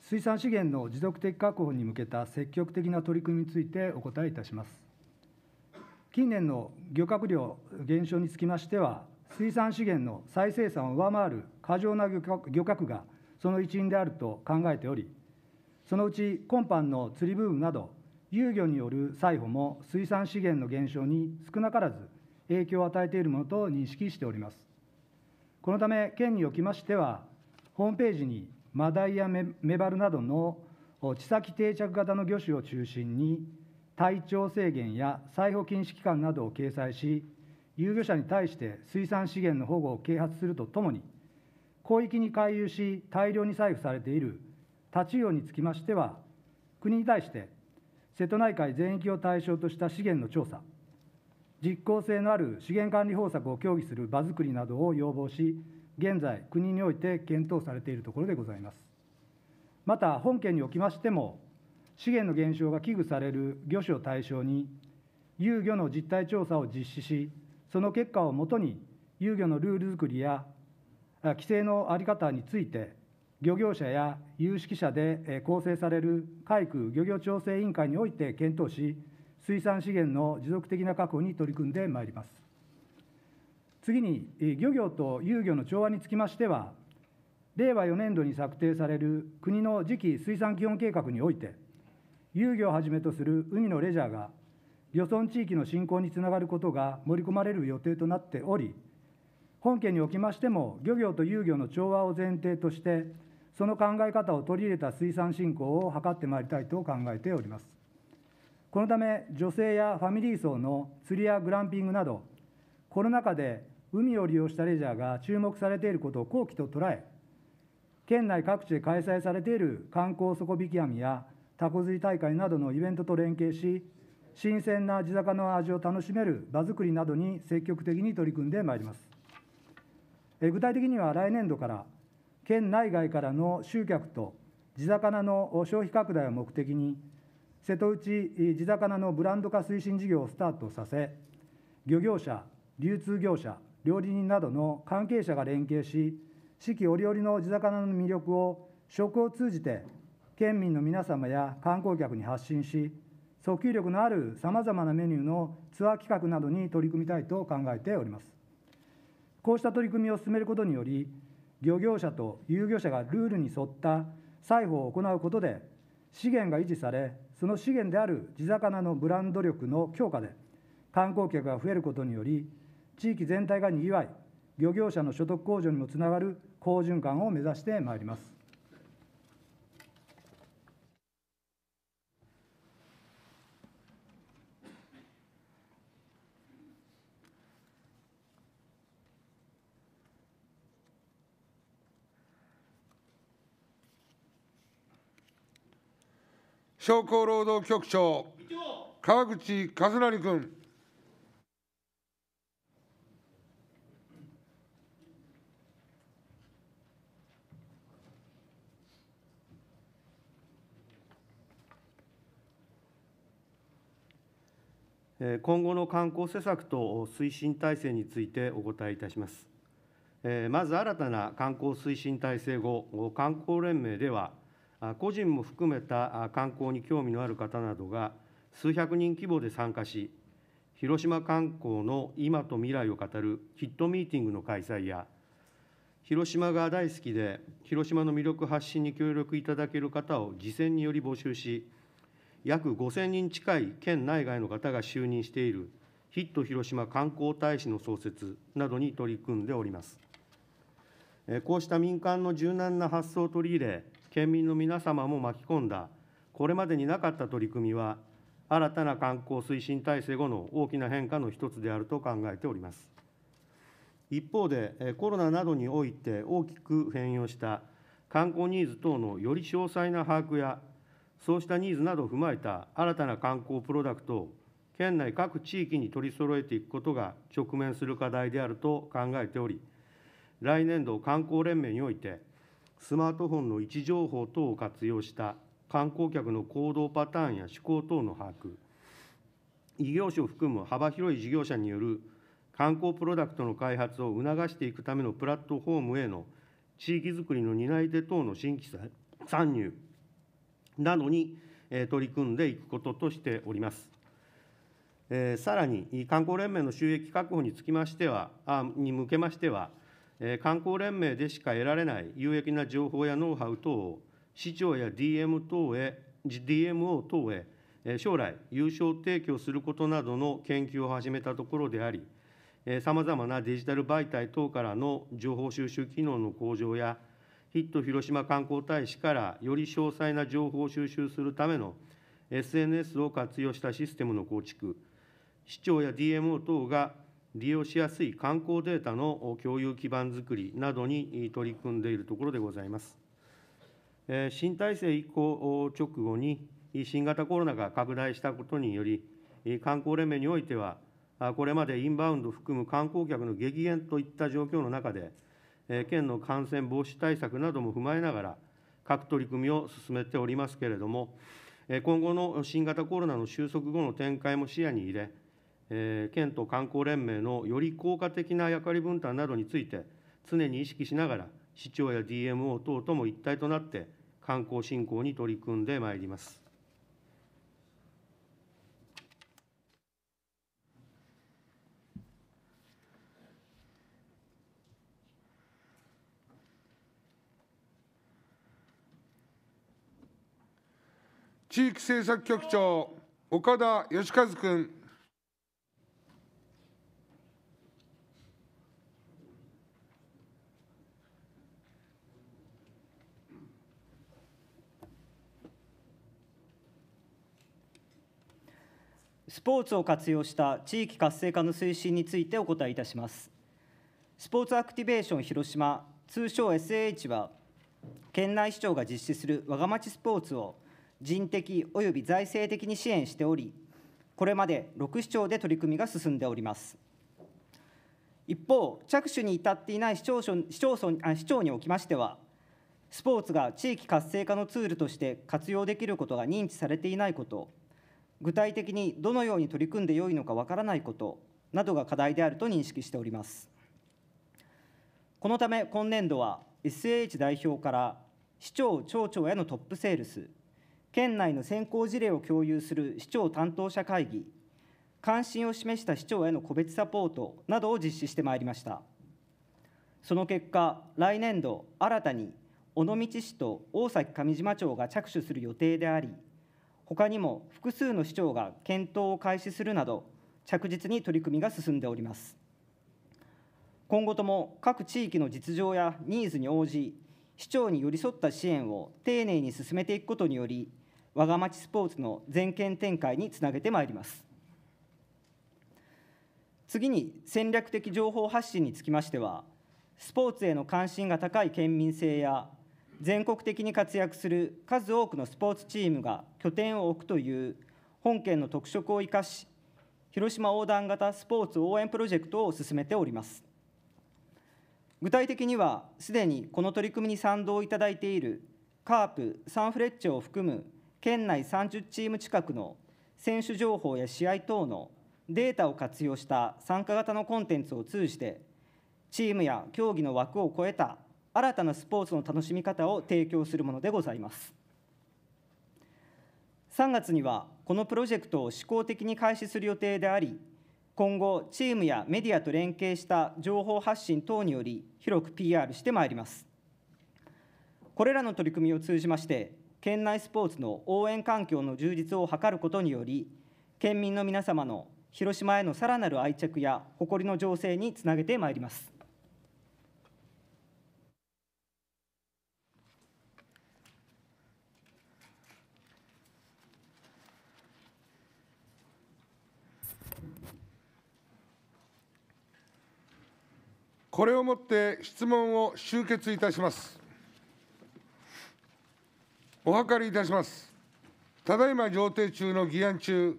水産資源の持続的確保に向けた積極的な取り組みについてお答えいたします。近年の漁獲量減少につきましては、水産資源の再生産を上回る過剰な漁獲がその一因であると考えており、そのうち今般の釣りブームなど、遊漁による採捕も水産資源の減少に少なからず影響を与えているものと認識しております。このため、県におきましては、ホームページにマダイやメバルなどの地先定着型の魚種を中心に、体調制限や採捕禁止期間などを掲載し、遊漁者に対して水産資源の保護を啓発するとともに、広域に回遊し、大量に採布されているタチウオにつきましては、国に対して瀬戸内海全域を対象とした資源の調査、実効性のある資源管理方策を協議する場づくりなどを要望し、現在、国において検討されているところでございます。また、本県におきましても、資源の減少が危惧される漁種を対象に、遊漁の実態調査を実施し、その結果をもとに遊漁のルール作りや規制の在り方について漁業者や有識者で構成される海空漁業調整委員会において検討し水産資源の持続的な確保に取り組んでまいります次に漁業と遊漁の調和につきましては令和4年度に策定される国の次期水産基本計画において遊漁をはじめとする海のレジャーが漁村地域の振興につながることが盛り込まれる予定となっており、本県におきましても、漁業と遊漁の調和を前提として、その考え方を取り入れた水産振興を図ってまいりたいと考えております。このため、女性やファミリー層の釣りやグランピングなど、コロナ禍で海を利用したレジャーが注目されていることを好機と捉え、県内各地で開催されている観光底引き網やタコ釣り大会などのイベントと連携し、新鮮な地魚の味を楽しめる場作りなどに積極的に取り組んでまいります。具体的には来年度から県内外からの集客と地魚の消費拡大を目的に瀬戸内地魚のブランド化推進事業をスタートさせ漁業者流通業者料理人などの関係者が連携し四季折々の地魚の魅力を食を通じて県民の皆様や観光客に発信し訴求力のあるさまざまなメニューのツアー企画などに取り組みたいと考えておりますこうした取り組みを進めることにより漁業者と有業者がルールに沿った裁縫を行うことで資源が維持されその資源である地魚のブランド力の強化で観光客が増えることにより地域全体がにぎわい漁業者の所得向上にもつながる好循環を目指してまいります商工労働局長、川口和成君。今後の観光施策と推進体制についてお答えいたします。まず新たな観光推進体制後、観光連盟では、個人も含めた観光に興味のある方などが数百人規模で参加し、広島観光の今と未来を語るキットミーティングの開催や、広島が大好きで、広島の魅力発信に協力いただける方を事前により募集し、約5000人近い県内外の方が就任しているヒット広島観光大使の創設などに取り組んでおります。こうした民間の柔軟な発想を取り入れ、県民の皆様も巻き込んだ、これまでになかった取り組みは、新たな観光推進体制後の大きな変化の一つであると考えております。一方で、コロナなどにおいて大きく変容した観光ニーズ等のより詳細な把握や、そうしたニーズなどを踏まえた新たな観光プロダクトを県内各地域に取り揃えていくことが直面する課題であると考えており、来年度観光連盟において、スマートフォンの位置情報等を活用した観光客の行動パターンや思考等の把握、異業種を含む幅広い事業者による観光プロダクトの開発を促していくためのプラットフォームへの地域づくりの担い手等の新規参入などに取り組んでいくこととしております。さらに、観光連盟の収益確保につきましては、に向けましては、観光連盟でしか得られない有益な情報やノウハウ等を市長や DM 等へ DMO 等へ将来、有償提供することなどの研究を始めたところであり、さまざまなデジタル媒体等からの情報収集機能の向上や、ヒット広島観光大使からより詳細な情報を収集するための SNS を活用したシステムの構築、市長や DMO 等が利用しやすい観光データの共有基盤づくりなどに取り組んでいるところでございます。新体制移行直後に、新型コロナが拡大したことにより、観光連盟においては、これまでインバウンド含む観光客の激減といった状況の中で、県の感染防止対策なども踏まえながら、各取り組みを進めておりますけれども、今後の新型コロナの収束後の展開も視野に入れ、えー、県と観光連盟のより効果的な役割分担などについて、常に意識しながら、市長や DMO 等とも一体となって、観光振興に取り組んでまいります。地域政策局長、岡田義和君。ポーツを活用した地域活性化の推進についてお答えいたします。スポーツアクティベーション広島、通称 SAH は、県内市長が実施するわがまちスポーツを人的および財政的に支援しており、これまで6市町で取り組みが進んでおります。一方、着手に至っていない市町市町村あ市町におきましては、スポーツが地域活性化のツールとして活用できることが認知されていないこと、具体的にどのように取り組んでよいのかわからないことなどが課題であると認識しております。このため今年度は SH 代表から市長・町長へのトップセールス、県内の先行事例を共有する市長担当者会議、関心を示した市長への個別サポートなどを実施してまいりました。その結果、来年度、新たに尾道市と大崎上島町が着手する予定であり、他にも複数の市長が検討を開始するなど、着実に取り組みが進んでおります。今後とも各地域の実情やニーズに応じ、市長に寄り添った支援を丁寧に進めていくことにより、わが町スポーツの全県展開につなげてまいります。次に戦略的情報発信につきましては、スポーツへの関心が高い県民性や全国的に活躍する数多くのスポーツチームが拠点を置くという本県の特色を生かし広島横断型スポーツ応援プロジェクトを進めております具体的にはすでにこの取り組みに賛同いただいているカープサンフレッチェを含む県内30チーム近くの選手情報や試合等のデータを活用した参加型のコンテンツを通じてチームや競技の枠を超えた新たなスポーツの楽しみ方を提供するものでございます3月にはこのプロジェクトを試行的に開始する予定であり今後チームやメディアと連携した情報発信等により広く PR してまいりますこれらの取り組みを通じまして県内スポーツの応援環境の充実を図ることにより県民の皆様の広島へのさらなる愛着や誇りの情勢につなげてまいりますこれをもって質問を終結いたします。お諮りいたします。ただいま上程中の議案中、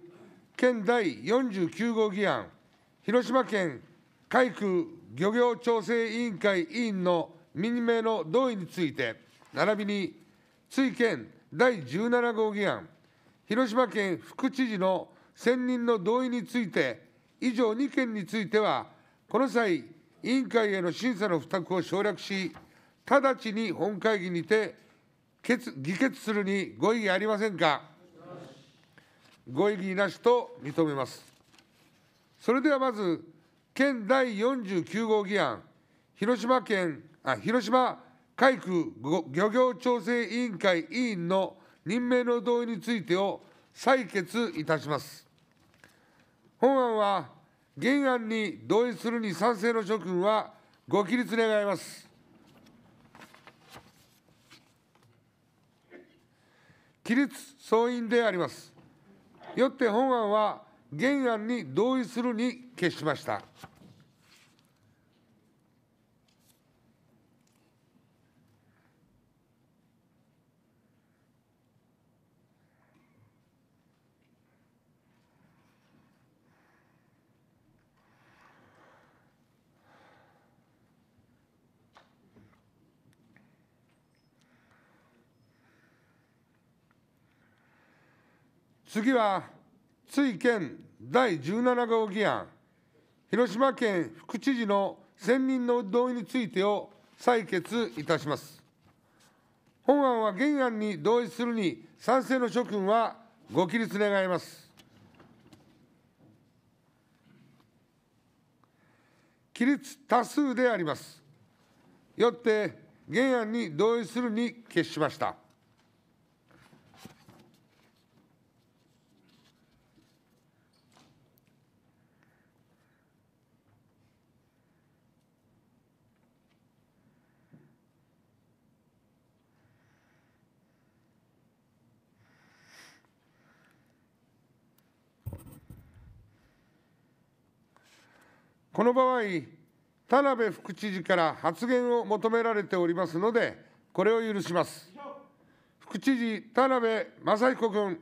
県第49号議案、広島県海空漁業調整委員会委員の任命の同意について、並びに、追県第17号議案、広島県副知事の選任の同意について、以上2件については、この際、委員会への審査の付託を省略し、直ちに本会議にて決議決するにご異議ありませんか。ご異議なしと認めます。それではまず、県第49号議案、広島県、あ広島海区漁業調整委員会委員の任命の同意についてを採決いたします。本案は原案に同意するに賛成の諸君はご起立願います。起立総員であります。よって本案は原案に同意するに決しました。次は、追県第17号議案、広島県副知事の選任の同意についてを採決いたします。本案は原案に同意するに賛成の諸君はご起立願います。起立多数であります。よって原案に同意するに決しました。この場合、田辺副知事から発言を求められておりますので、これを許します。副知事、田辺雅彦君。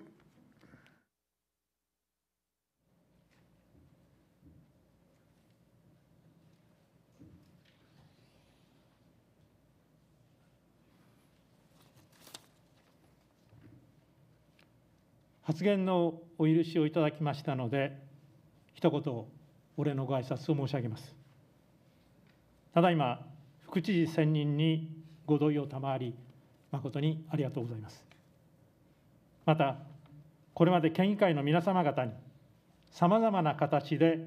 発言のお許しをいただきましたので、一言お礼のご挨拶を申し上げますただいま副知事選任にご同意を賜り誠にありがとうございますまたこれまで県議会の皆様方にさまざまな形で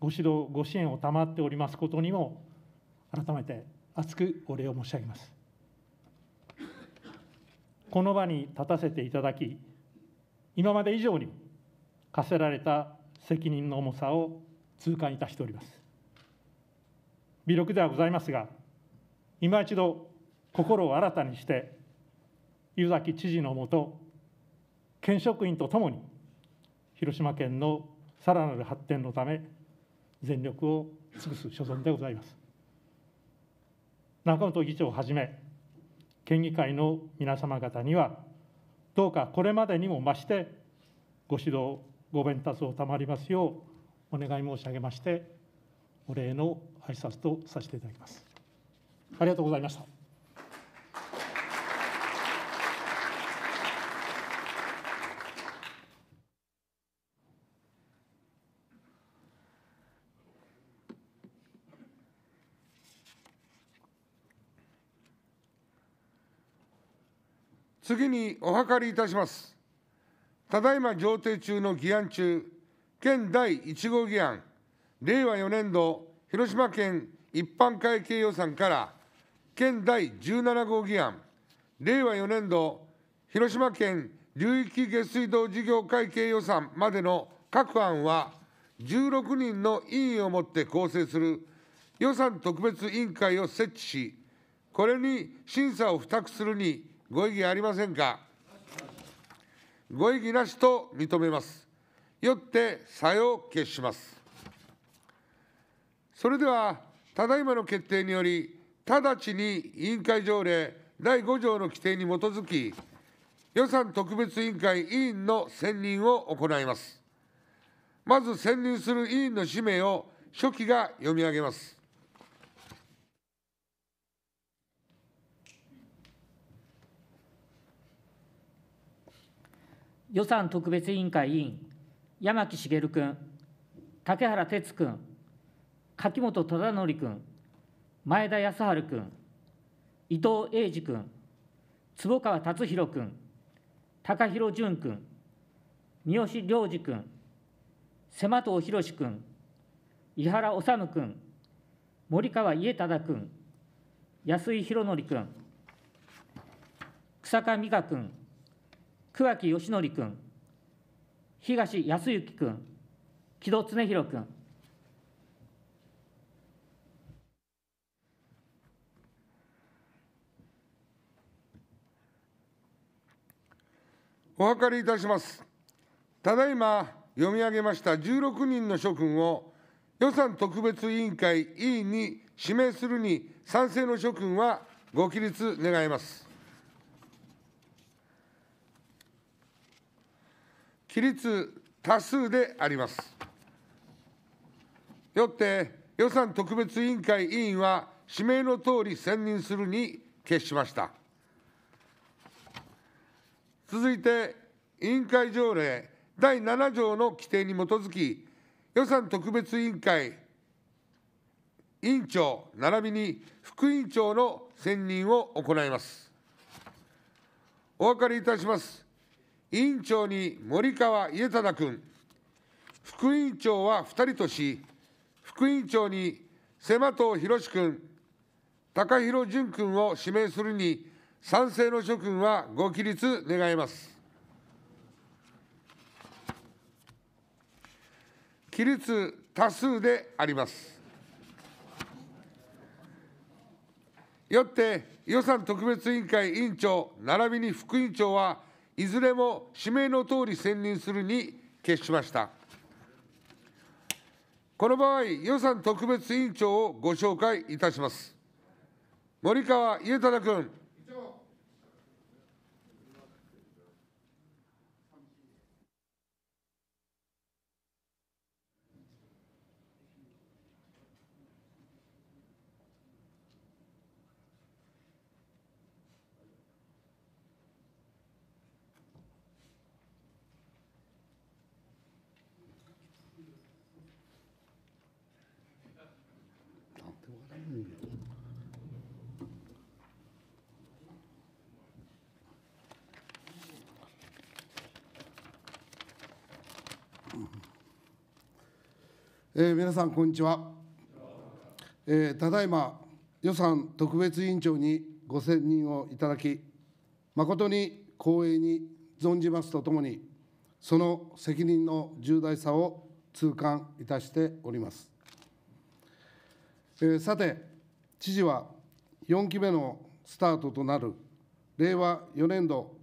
ご指導ご支援を賜っておりますことにも改めて厚くお礼を申し上げますこの場に立たせていただき今まで以上に課せられた責任の重さを痛感いたしております。微力ではございますが、今一度心を新たにして、湯崎知事のもと、県職員とともに、広島県のさらなる発展のため、全力を尽くす所存でございます。中本議長をはじめ、県議会の皆様方には、どうかこれまでにも増して、ご指導、ご鞭撻を賜りますようお願い申し上げましてお礼の挨拶とさせていただきますありがとうございました次にお諮りいたしますただいま上程中の議案中県第1号議案、令和4年度広島県一般会計予算から、県第17号議案、令和4年度広島県流域下水道事業会計予算までの各案は、16人の委員をもって構成する予算特別委員会を設置し、これに審査を付託するにご異議ありませんか。ご異議なしと認めます。よって差を決しますそれではただいまの決定により直ちに委員会条例第5条の規定に基づき予算特別委員会委員の選任を行いますまず選任する委員の氏名を書記が読み上げます予算特別委員会委員山木茂君、竹原哲君、柿本忠則君、前田康晴君、伊藤英二君、坪川達弘君、高弘淳君、三好良二君、瀬間藤博君、井原治君、森川家忠君、安井博則君、日下美香君、桑木義則君、東康之君、木戸恒弘君、お分かりいたします。ただいま読み上げました16人の諸君を予算特別委員会委員に指名するに賛成の諸君はご起立願います。起立多数であります。よって予算特別委員会委員は指名のとおり選任するに決しました。続いて委員会条例第7条の規定に基づき予算特別委員会委員長並びに副委員長の選任を行います。お分かりいたします。委員長に森川家忠君、副委員長は2人とし、副委員長に瀬間藤博君、高弘淳君を指名するに、賛成の諸君はご起立願います。起立多数であります。よって予算特別委員会委員長並びに副委員長はいずれも指名の通り選任するに決しました。この場合、予算特別委員長をご紹介いたします。森川家忠君。えー、皆さんこんにちは、えー、ただいま予算特別委員長にご選任をいただき誠に光栄に存じますとともにその責任の重大さを痛感いたしております、えー、さて知事は4期目のスタートとなる令和4年度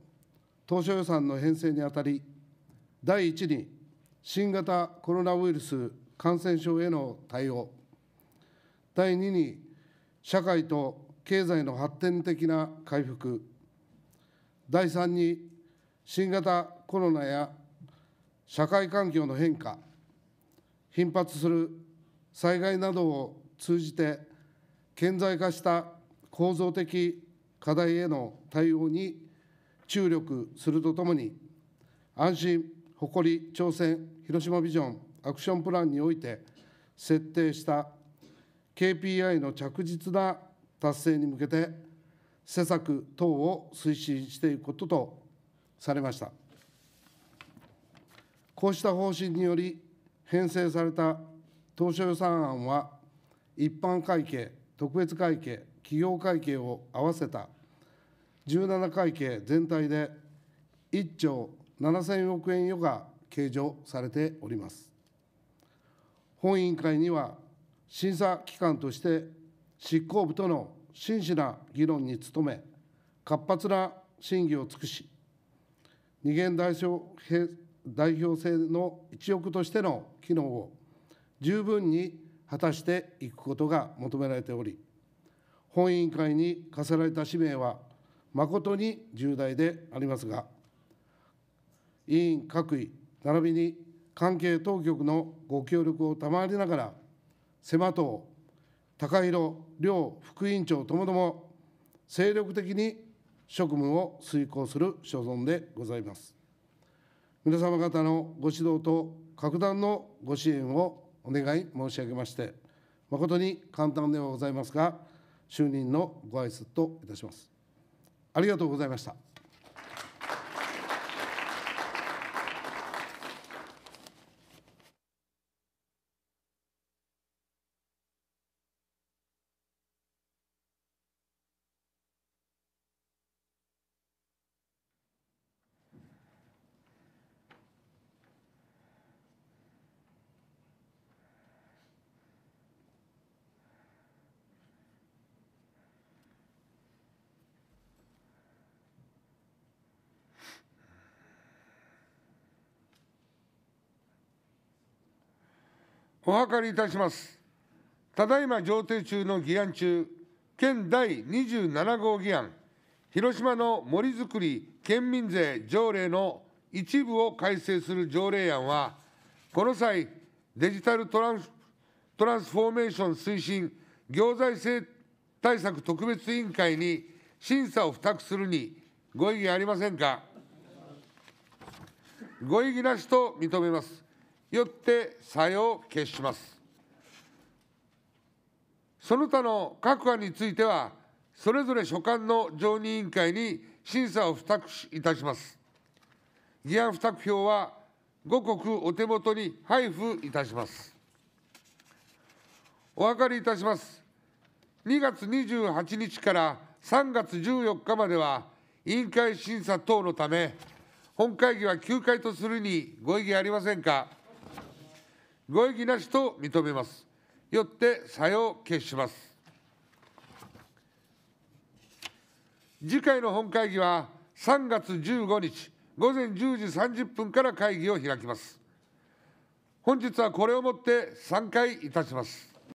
当初予算の編成にあたり第1に新型コロナウイルス感染症への対応第2に社会と経済の発展的な回復第3に新型コロナや社会環境の変化頻発する災害などを通じて顕在化した構造的課題への対応に注力するとともに安心誇り挑戦広島ビジョンアクションプランにおいて設定した KPI の着実な達成に向けて施策等を推進していくこととされましたこうした方針により編成された当初予算案は一般会計特別会計企業会計を合わせた17会計全体で1兆7000億円余が計上されております本委員会には審査機関として執行部との真摯な議論に努め活発な審議を尽くし二元代表代表制の一翼としての機能を十分に果たしていくことが求められており本委員会に課せられた使命は誠に重大でありますが委員各位並びに関係当局のご協力を賜りながら、瀬間島、高弘両副委員長ともども、精力的に職務を遂行する所存でございます。皆様方のご指導と格段のご支援をお願い申し上げまして、誠に簡単ではございますが、就任のご挨拶といたします。ありがとうございました。お諮りいたします。ただいま上程中の議案中、県第27号議案、広島の森づくり県民税条例の一部を改正する条例案は、この際、デジタルトランストランスフォーメーション推進行財政対策特別委員会に審査を付託するにご異議ありませんか。ご異議なしと認めます。よって作用を決します。その他の各案については、それぞれ所管の常任委員会に審査を付託いたします。議案付託票は五国お手元に配布いたします。お分かりいたします。2月28日から3月14日までは、委員会審査等のため、本会議は休会とするにご異議ありませんかご異議なしと認めます。よって差を決します。次回の本会議は3月15日午前10時30分から会議を開きます。本日はこれをもって散会いたします。